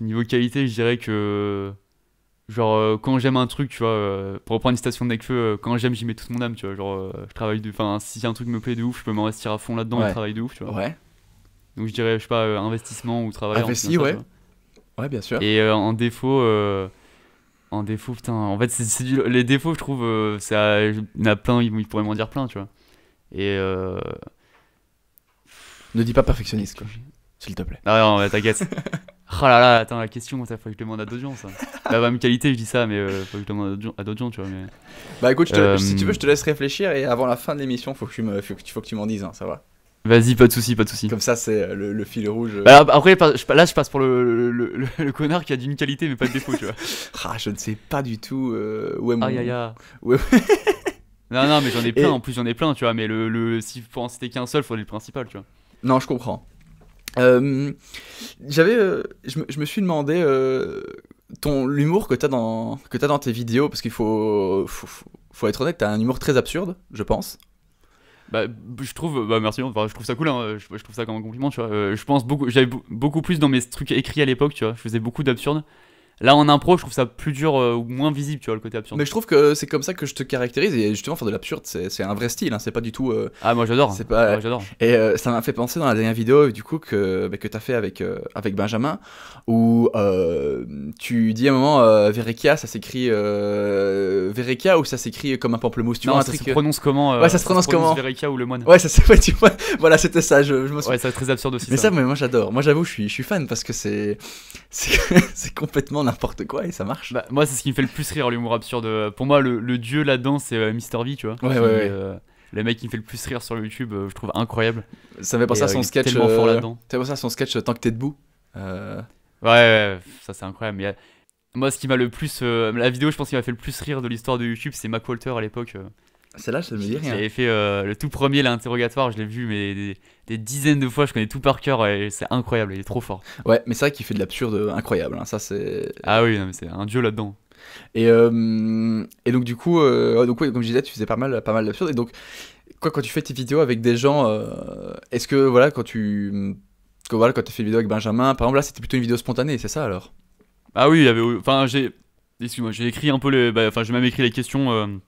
niveau qualité, je dirais que Genre, euh, quand j'aime un truc, tu vois, euh, pour reprendre une station de Nekfeu, euh, quand j'aime, j'y mets toute mon âme, tu vois. Genre, je travaille Enfin, si un truc me plaît de ouf, je peux m'investir à fond là-dedans ouais. et travailler de ouf, tu vois. Ouais. Donc, je dirais, je sais pas, investissement ou travail. Investi, ouais. ouais, bien sûr. Et en défaut. en défaut, putain, en fait, c'est les défauts, je trouve, ça, il y en a plein, ils, pourraient m'en dire plein, tu vois. Et. Ne dis pas perfectionniste, quoi. S'il te plaît. Ah non, non, t'inquiète. Oh là là, attends, la question, ça faut que je demande à d'autres gens, ça. La bah, même qualité, je dis ça, mais euh, faut que je demande à d'autres gens, tu vois. Bah écoute, si tu euh, veux, je te laisse réfléchir et avant la fin de l'émission, faut que tu faut m'en dises, hein, ça va. Vas-y, pas de soucis, pas de soucis. Comme ça, c'est euh, le, fil rouge. Bah, après, là, je passe pour le, connard qui a d'une qualité mais pas de défaut, tu vois. ah, je ne sais pas du tout euh, où est mon. Ah, yaya. Ouais. non, non, mais j'en ai plein, en plus, j'en ai plein, tu vois. Mais le, si pour en citer qu'un seul, faut faudrait le principal, tu vois. Non, je comprends. Euh, j'avais, euh, je, me suis demandé euh, ton l'humour que t'as dans que as dans tes vidéos parce qu'il faut, faut, être honnête, as un humour très absurde, je pense. Bah, je trouve, bah merci, je trouve ça cool, hein, je, trouve ça comme un compliment, je pense beaucoup, j'avais beaucoup plus dans mes trucs écrits à l'époque, tu vois. Je faisais beaucoup d'absurdes. Là en impro, je trouve ça plus dur euh, ou moins visible, tu vois, le côté absurde. Mais je trouve que c'est comme ça que je te caractérise et justement faire de l'absurde, c'est un vrai style, hein, c'est pas du tout. Euh, ah moi j'adore. C'est pas. j'adore. Et euh, ça m'a fait penser dans la dernière vidéo du coup que bah, que t'as fait avec avec Benjamin où tu dis à un moment Verekia, ça s'écrit Verekia ou ça s'écrit comme un pamplemousse, tu non, vois ça Se prononce comment Ouais, ça se prononce, comment ou le moine. Ouais, ça se tu vois. voilà, c'était ça. Je, me suis... Ouais, c'est très absurde aussi. Mais ça, moi j'adore. Moi j'avoue, je suis je suis fan parce que c'est c'est complètement n'importe quoi et ça marche. Bah, moi, c'est ce qui me fait le plus rire, l'humour absurde. Pour moi, le, dieu là-dedans, c'est euh, Mr. V, tu vois. Ouais, ouais, euh, le mec qui me fait le plus rire sur YouTube, euh, je trouve incroyable. Ça fait penser à son sketch. Tellement fort là-dedans. Ça à son sketch Tant que t'es debout. Ouais, ouais, ça c'est incroyable. moi, ce qui m'a le plus. la vidéo, je pense, qui m'a fait le plus rire de l'histoire de YouTube, c'est Mac Walter à l'époque celle là, ça me dit rien. J'avais fait euh, le tout premier, l'interrogatoire, je l'ai vu, mais des, dizaines de fois, je connais tout par cœur, et c'est incroyable, il est trop fort. Ouais, mais c'est vrai qu'il fait de l'absurde euh, incroyable, hein, ça c'est. Ah oui, mais c'est un dieu là-dedans. Et, euh, et donc du coup, donc, comme je disais, tu faisais pas mal, pas mal d'absurde. Et donc, quoi, quand tu fais tes vidéos avec des gens, est-ce que voilà, quand tu, que, voilà, quand as fait une vidéo avec Benjamin, par exemple là, c'était plutôt une vidéo spontanée, c'est ça alors Ah oui, il y avait, enfin j'ai, excuse-moi, j'ai écrit un peu les, bah, enfin j'ai même écrit les questions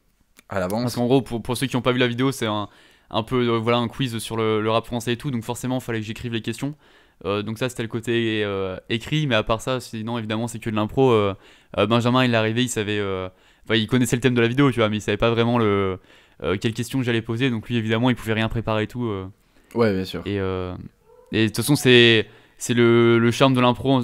à l'avance. Parce qu'en gros, pour, ceux qui n'ont pas vu la vidéo, c'est un, un, peu euh, voilà, un quiz sur le, rap français et tout, donc forcément, il fallait que j'écrive les questions. Euh, donc ça, c'était le côté euh, écrit, mais à part ça, sinon, évidemment, c'est que de l'impro. Benjamin, il est arrivé, il savait... il connaissait le thème de la vidéo, tu vois, mais il savait pas vraiment le, quelles questions j'allais poser, donc lui, évidemment, il pouvait rien préparer et tout. Ouais, bien sûr. Et, et de toute façon, c'est c'est le, le, charme de l'impro.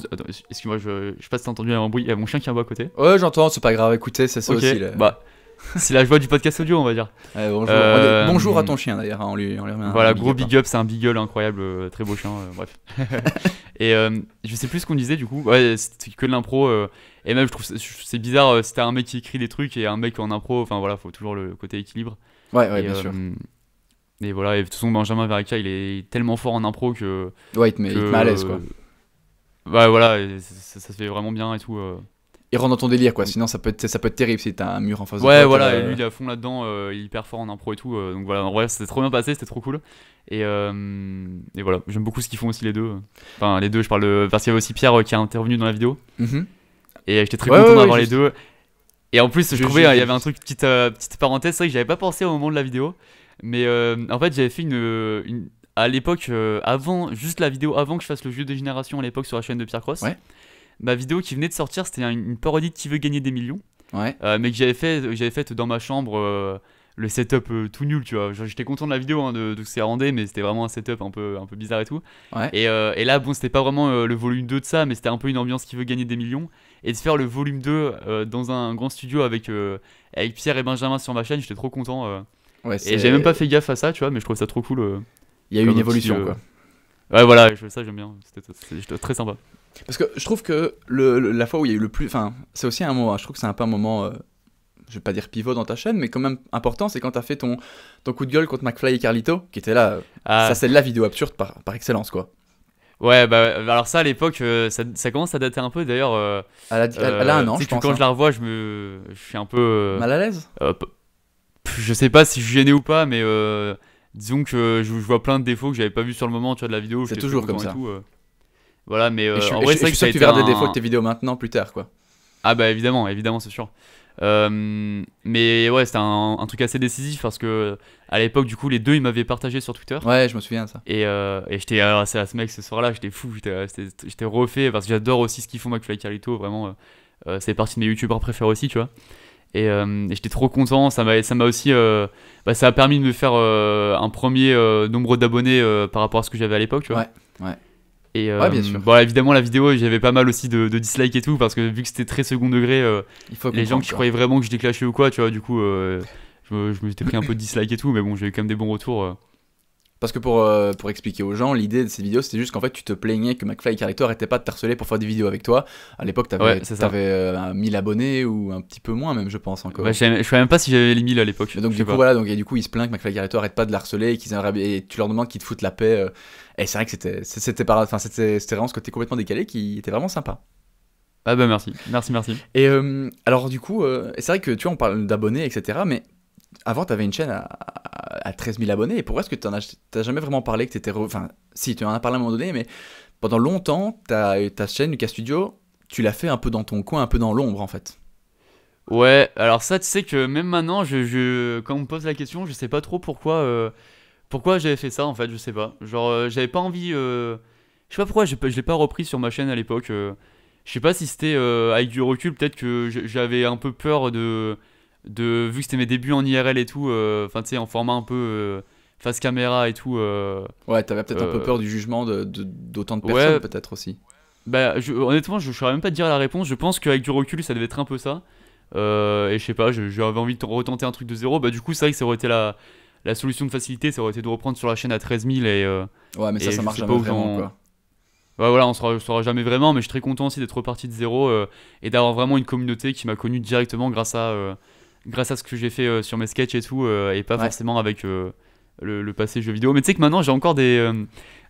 Excuse-moi, je, je sais pas si t'as entendu un bruit. Il y a mon chien qui est à à côté. Ouais, j'entends, c'est pas grave, écoutez, c'est ça aussi. Là. Bah, c'est la joie du podcast audio, on va dire. Euh, bonjour. à ton chien d'ailleurs, hein, lui, lui Voilà, gros big hein. up, c'est un beagle incroyable, euh, très beau chien, euh, bref. et je sais plus ce qu'on disait du coup, ouais, c'est que de l'impro. et même, je trouve c'est bizarre c'était un mec qui écrit des trucs et un mec en impro, enfin voilà, faut toujours le côté équilibre. Ouais, ouais, bien sûr. Et voilà, et de toute façon, Benjamin Verica, il est tellement fort en impro que. Ouais, il te met, à l'aise quoi. Ouais, voilà, ça, se fait vraiment bien et tout. Et rentre dans ton délire, quoi. Sinon, ça peut être, ça peut être terrible si t'as un mur en face ouais, de toi. Ouais, voilà, et lui, il est à fond là-dedans, euh, il est hyper fort en impro et tout. Euh, donc voilà, en c'était trop bien passé, c'était trop cool. Et, euh, et voilà, j'aime beaucoup ce qu'ils font aussi les deux. Enfin, les deux, je parle de. Parce qu'il y avait aussi Pierre qui a intervenu dans la vidéo. Mhm. Et j'étais très content d'avoir les deux. Et en plus, je, trouvais, il y avait un truc, petite, petite parenthèse, c'est vrai que j'avais pas pensé au moment de la vidéo. Mais en fait, j'avais fait une, à l'époque, avant, juste la vidéo avant que je fasse le jeu des générations à l'époque sur la chaîne de Pierre Cross. Ouais ma vidéo qui venait de sortir, c'était une parodie de Qui veut gagner des millions. Ouais. Euh, mais que j'avais fait, j'avais fait dans ma chambre euh, le setup euh, tout nul, tu vois. J'étais content de la vidéo, hein, de, ce que c'est rendu, mais c'était vraiment un setup un peu, un peu bizarre et tout. Ouais. Et, là, bon, c'était pas vraiment le volume 2 de ça, mais c'était un peu une ambiance qui veut gagner des millions. Et de faire le volume 2 dans un grand studio avec, Pierre et Benjamin sur ma chaîne, j'étais trop content. Ouais, et j'avais même pas fait gaffe à ça, tu vois, mais je trouve ça trop cool. Il y a eu une évolution, quoi. Ouais, voilà, ça j'aime bien. C'était très sympa. Parce que je trouve que la fois où il y a eu le plus. Enfin, c'est aussi un moment. je trouve que c'est un peu un moment. Euh, je vais pas dire pivot dans ta chaîne, mais quand même important, c'est quand tu as fait ton, ton coup de gueule contre McFly et Carlito, qui était là. Euh, ah. Ça, c'est la vidéo absurde par, par excellence, quoi. Ouais, bah alors ça à l'époque, euh, ça, commence à dater un peu d'ailleurs. elle, a un an, je pense. Quand hein. je la revois, je me, je suis un peu mal à l'aise. je sais pas si je suis gêné ou pas, mais disons que je, vois plein de défauts que j'avais pas vu sur le moment, tu de la vidéo. C'est toujours comme ça. tout, voilà, mais je, euh, suis vrai, que, tu verras des défauts de tes vidéos maintenant, plus tard, quoi. Ah bah évidemment, évidemment, c'est sûr. Euh, mais ouais, c'était un, truc assez décisif parce que à l'époque, du coup, les deux ils m'avaient partagé sur Twitter. Ouais, je me souviens ça. Et, j'étais euh, et j'étais ah, à ce mec ce soir-là, j'étais fou, j'étais refait parce que j'adore aussi ce qu'ils font, McFly Carlito. Vraiment, c'est partie de mes youtubeurs préférés aussi, tu vois. Et, j'étais trop content, ça m'a aussi. Bah, ça a permis de me faire un premier nombre d'abonnés par rapport à ce que j'avais à l'époque, tu vois. Ouais, ouais. Et, bien euh, sûr. Bon, bah, évidemment, la vidéo, j'avais pas mal aussi de, de dislikes et tout, parce que vu que c'était très second degré, euh, les gens qui croyaient vraiment que je déclashais ou quoi, tu vois, du coup, euh, je, me m'étais pris un peu de dislike et tout, mais bon, j'ai eu quand même des bons retours. Parce que pour, euh, pour expliquer aux gens, l'idée de ces vidéos, c'était juste qu'en fait, tu te plaignais que McFly et Carito pas de t'harceler pour faire des vidéos avec toi. À l'époque, t'avais ouais, avais, 1000 euh, abonnés ou un petit peu moins, même, je pense encore. je sais même pas si j'avais les 1000 à l'époque. Donc, du coup, voilà, donc, et du coup, ils se plaignent que McFly et Carito pas de l'harceler et, et tu leur demandes qu'ils te foutent la paix. Euh. Et c'est vrai que c'était c'était vraiment ce côté complètement décalé qui était vraiment sympa. Ah bah merci, merci, merci. Et alors du coup, c'est vrai que tu vois, on parle d'abonnés, etc. Mais avant, tu avais une chaîne à, 13 000 abonnés. Et pourquoi est-ce que tu as jamais vraiment parlé que tu Enfin, si, tu en as parlé à un moment donné, mais pendant longtemps, ta, chaîne Lucas Studio, tu l'as fait un peu dans ton coin, un peu dans l'ombre, en fait. Ouais, alors ça, tu sais que même maintenant, je, quand on me pose la question, je sais pas trop pourquoi, euh, pourquoi j'avais fait ça, en fait, je sais pas. Genre, euh, j'avais pas envie. Euh, je sais pas pourquoi je, l'ai pas repris sur ma chaîne à l'époque. je sais pas si c'était avec du recul, peut-être que j'avais un peu peur de de vu que c'était mes débuts en IRL et tout, euh, enfin tu sais en format un peu euh, face caméra et tout. Euh, ouais, t'avais peut-être un peu peur du jugement de, d'autant de, personnes peut-être aussi. Bah honnêtement, je, ne saurais même pas te dire la réponse. Je pense qu'avec du recul, ça devait être un peu ça. et je sais pas, j'avais envie de retenter un truc de zéro. Bah, du coup, c'est vrai que ça aurait été la, la solution de facilité, ça aurait été de reprendre sur la chaîne à 13 000 et. ouais, mais ça, ça marche pas jamais vraiment, quoi. Ouais, bah, voilà, on ne saura jamais vraiment, mais je suis très content aussi d'être reparti de zéro et d'avoir vraiment une communauté qui m'a connu directement grâce à grâce à ce que j'ai fait euh, sur mes sketchs et tout, euh, et pas forcément avec euh, le, passé jeu vidéo. Mais tu sais que maintenant, j'ai encore des,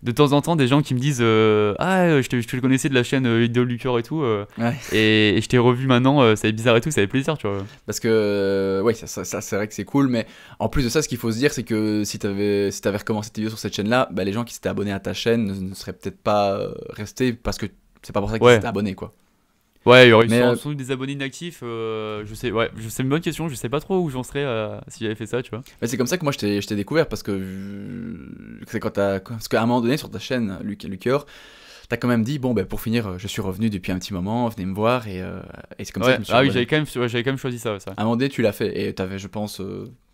de temps en temps des gens qui me disent Ah, je te, je te, connaissais de la chaîne Vidéo et tout, et, je t'ai revu maintenant, ça c'est bizarre et tout, ça fait plaisir, tu vois. Parce que, ouais, ça, c'est vrai que c'est cool, mais en plus de ça, ce qu'il faut se dire, c'est que si t'avais si avais recommencé tes vidéos sur cette chaîne-là, bah, les gens qui s'étaient abonnés à ta chaîne ne, seraient peut-être pas restés parce que c'est pas pour ça qu'ils s'étaient abonnés, quoi. Ouais, il y aurait mais, sans, euh, des abonnés inactifs. Euh, je sais, ouais, je sais une bonne question. Je sais pas trop où j'en serais euh, si j'avais fait ça, tu vois. Mais c'est comme ça que moi je t'ai, découvert parce que c'est quand parce qu'à un moment donné sur ta chaîne, Luc Lucœur, t'as quand même dit bon ben pour finir, euh, je suis revenu depuis un petit moment, venez me voir et, c'est comme ça. Que je me suis ah oui, j'avais quand même, j'avais quand même choisi ça, À un moment donné, tu l'as fait et t'avais, je pense,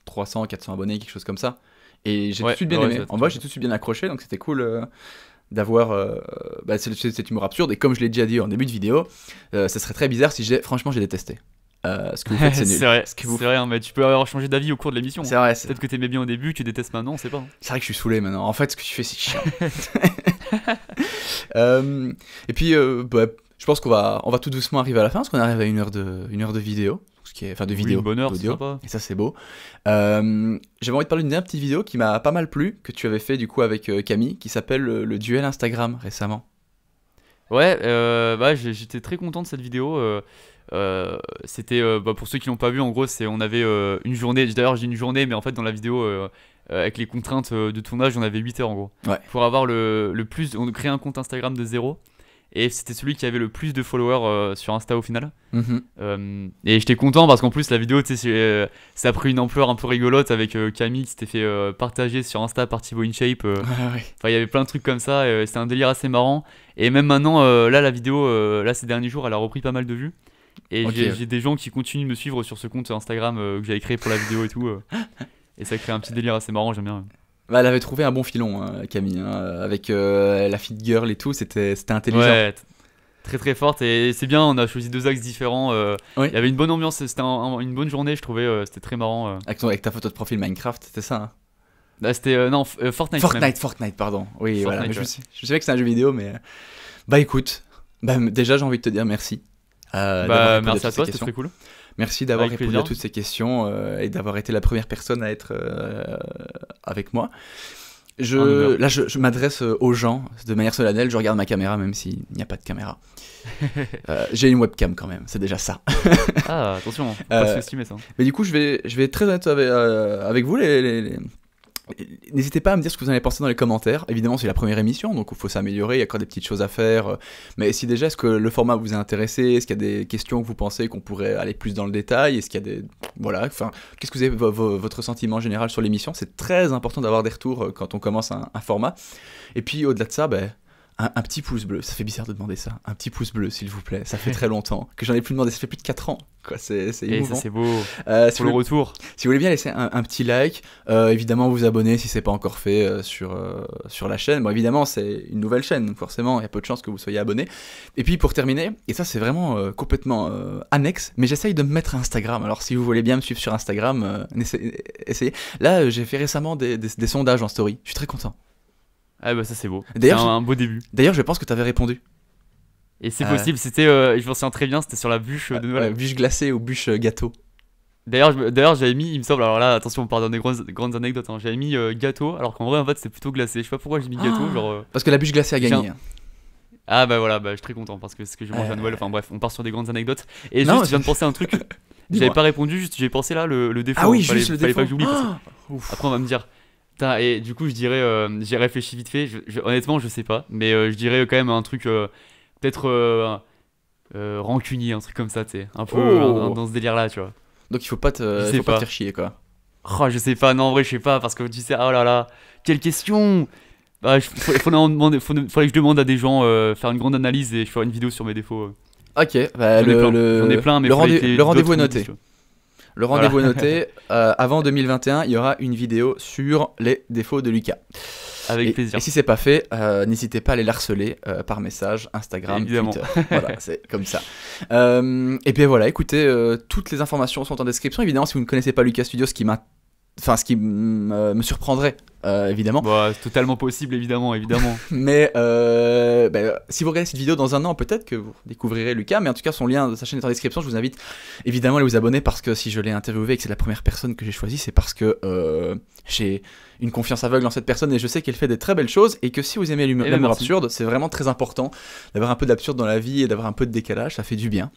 300, 400 abonnés, quelque chose comme ça. Et j'ai tout de suite bien aimé. En vrai, j'ai tout de suite bien accroché, donc c'était cool d'avoir euh, bah, cet humour absurde. Et comme je l'ai déjà dit en début de vidéo, euh, ça serait très bizarre si j'ai. Franchement, j'ai détesté. Euh, ce que vous faites, c'est nul. c'est vrai, hein, mais tu peux avoir changé d'avis au cours de l'émission. C'est vrai. Hein. Peut-être que t'aimais bien au début, tu détestes maintenant, on sait pas. Hein. C'est vrai que je suis saoulé maintenant. En fait, ce que tu fais, c'est chiant. Euh, et puis, bah, je pense qu'on va, on va tout doucement arriver à la fin, parce qu'on arrive à une heure de, une heure de vidéo enfin de vidéo, bonheur, Et ça c'est beau. Euh, j'avais envie de parler d'une dernière petite vidéo qui m'a pas mal plu, que tu avais fait du coup avec euh, Camille, qui s'appelle euh, le, duel Instagram récemment. Ouais, bah, j'étais très content de cette vidéo. c'était bah, pour ceux qui l'ont pas vu, en gros, c'est on avait une journée. D'ailleurs, j'ai une journée, mais en fait dans la vidéo avec les contraintes de tournage, on avait 8 heures en gros. Pour avoir le, le plus, on crée un compte Instagram de zéro et c'était celui qui avait le plus de followers euh, sur Insta au final. Mhm. Euh, et j'étais content parce qu'en plus la vidéo, euh, ça a pris une ampleur un peu rigolote avec Camille qui s'était fait partager sur Insta par Thibaut InShape. il y avait plein de trucs comme ça, c'était un délire assez marrant. Et même maintenant, là, la vidéo, là, ces derniers jours, elle a repris pas mal de vues. Et j'ai des gens qui continuent de me suivre sur ce compte Instagram que j'avais créé pour la vidéo et tout. et ça crée un petit délire assez marrant, j'aime bien. Bah, elle avait trouvé un bon filon, hein, Camille, hein, euh, avec euh, la fit girl et tout, c'était intelligent. Ouais, très très forte et c'est bien, on a choisi deux axes différents. Euh, il y avait une bonne ambiance, c'était une bonne journée, je trouvais, c'était très marrant. Avec, ta photo de profil Minecraft, hein? bah, c'était ça c'était. non, Fortnite. Fortnite, Fortnite, pardon. Oui, voilà. Je, sais savais que c'est un jeu vidéo, mais. Bah écoute, bah, déjà j'ai envie de te dire merci. bah, merci à toi, c'était très cool. Merci d'avoir répondu à toutes ces questions euh, et d'avoir été la première personne à être euh, avec moi. Je, là, je, m'adresse euh, aux gens de manière solennelle. Je regarde ma caméra, même s'il n'y a pas de caméra. j'ai une webcam quand même, c'est déjà ça. ah, attention, on sous pas ça. Hein. Mais du coup, je vais, je vais être très honnête avec, vous, les N'hésitez pas à me dire ce que vous en avez pensé dans les commentaires. Évidemment, c'est la première émission, donc il faut s'améliorer, il y a encore des petites choses à faire. Mais si déjà, est-ce que le format vous a intéressé Est-ce qu'il y a des questions que vous pensez qu'on pourrait aller plus dans le détail Est-ce qu'il y a des... Voilà, enfin, qu'est-ce que vous avez votre sentiment général sur l'émission C'est très important d'avoir des retours euh, quand on commence un, format. Et puis, au-delà de ça, ben un, petit pouce bleu. Ça fait bizarre de demander ça. Un petit pouce bleu, s'il vous plaît. Ça fait très longtemps que j'en ai plus demandé. Ça fait plus de 4 ans. C'est c'est beau. c'est euh, Pour le retour. Si vous voulez bien laisser un, petit like, euh, évidemment vous abonner si c'est pas encore fait euh, sur, sur la chaîne. Bon, évidemment, c'est une nouvelle chaîne, forcément, il y a peu de chances que vous soyez abonné. Et puis pour terminer, et ça c'est vraiment complètement annexe, mais j'essaye de me mettre à Instagram. Alors si vous voulez bien me suivre sur Instagram, essayez. Là, j'ai fait récemment des sondages en story. Je suis très content. Ah bah ça c'est beau. D'ailleurs, un, beau début. D'ailleurs, je pense que t'avais répondu. Et c'est euh. possible, c'était, euh, je me souviens très bien, c'était sur la bûche de ah, Noël. bûche glacée ou bûche euh, gâteau. D'ailleurs, d'ailleurs, j'avais mis, il me semble, alors là, attention, on part dans des grandes, grandes anecdotes, hein. j'avais mis gâteau, alors qu'en vrai, en fait, c'était plutôt glacé. Je sais pas pourquoi j'ai mis ah. gâteau, genre. parce que la bûche glacée a gagné. Ah bah voilà, bah, je suis très content parce que ce que je mange à Noël, enfin bref, on part sur des grandes anecdotes. Et juste, je viens de penser à un truc, j'avais pas répondu, juste j'ai pensé là le, défaut. Ah oui, juste le défaut. Après, on va me dire, et du coup, je dirais, euh, j'ai réfléchi vite fait. honnêtement, je sais pas, mais euh, je dirais quand même un truc euh, peut-être rancunier, un truc comme ça, tu sais, un peu oh. dans, ce délire-là, tu vois. Donc il faut pas te, faut pas. te faire chier, quoi. Oh, je sais pas, non, en vrai, je sais pas, parce que tu sais, oh là là, quelle question bah, faut, Faudrait que je demande à des gens faire une grande analyse et je ferai une vidéo sur mes défauts. Ok, mais le, rendez-vous est noté. Le rendez-vous est noté. Euh, avant 2021, il y aura une vidéo sur les défauts de Lucas. Avec plaisir. Et si c'est pas fait, euh, n'hésitez pas à les harceler euh, par message, Instagram, Twitter. voilà, c'est comme ça. et puis voilà, écoutez, toutes les informations sont en description. Évidemment, si vous ne connaissez pas Lucas Studios, ce qui m'intéresse Enfin, ce qui euh, me surprendrait, euh, évidemment. Bah, c'est totalement possible, évidemment, évidemment. Mais euh, bah, si vous regardez cette vidéo dans un an, peut-être que vous découvrirez Lucas. Mais en tout cas, son lien de sa chaîne est en description. Je vous invite évidemment à vous abonner parce que si je l'ai interviewé et que c'est la première personne que j'ai choisie, c'est parce que j'ai une confiance aveugle en cette personne et je sais qu'elle fait des très belles choses. Et que si vous aimez eh ben, l'humour absurde, c'est vraiment très important d'avoir un peu d'absurde dans la vie et d'avoir un peu de décalage. Ça fait du bien.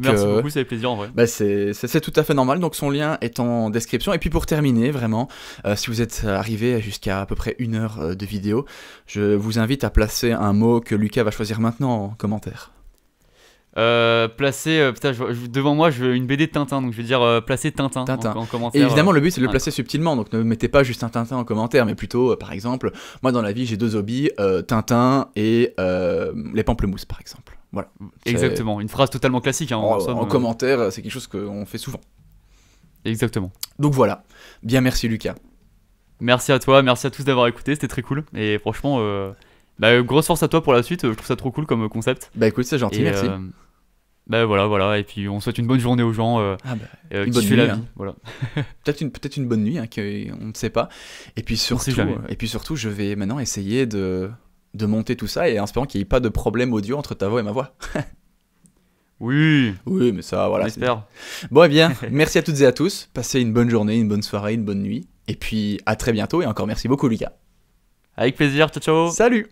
Merci euh, beaucoup, ça fait plaisir en vrai. Bah, c'est tout à fait normal, donc son lien est en description. Et puis pour terminer, vraiment, euh, si vous êtes arrivé jusqu'à à peu près une heure euh, de vidéo, je vous invite à placer un mot que Lucas va choisir maintenant en commentaire. placer, putain, devant moi, je veux une BD de Tintin, donc je vais dire placer Tintin, En, en, commentaire. Et évidemment, le but c'est de le placer subtilement, donc ne mettez pas juste un Tintin en commentaire, mais plutôt, par exemple, moi dans la vie j'ai deux hobbies, Tintin et les pamplemousses par exemple. Voilà. Exactement. Une phrase totalement classique. Hein, en, euh. commentaire, c'est quelque chose qu'on fait souvent. Exactement. Donc voilà. Bien merci Lucas. Merci à toi, merci à tous d'avoir écouté, c'était très cool. Et franchement, euh, bah, grosse force à toi pour la suite, je trouve ça trop cool comme concept. Bah écoute, c'est gentil, merci. Euh, bah voilà, voilà, et puis on souhaite une bonne journée aux gens. ah bah, une bonne nuit, la vie, hein. voilà. peut-être une peut-être une bonne nuit, hein, on ne sait pas. Et puis surtout, et puis surtout, je vais maintenant essayer de de monter tout ça et en espérant qu'il n'y ait pas de problème audio entre ta voix et ma voix. oui. Oui, mais ça, voilà. J'espère. Bon, eh bien, merci à toutes et à tous. Passez une bonne journée, une bonne soirée, une bonne nuit. Et puis, à très bientôt et encore merci beaucoup, Lucas. Avec plaisir. Ciao, ciao. Salut.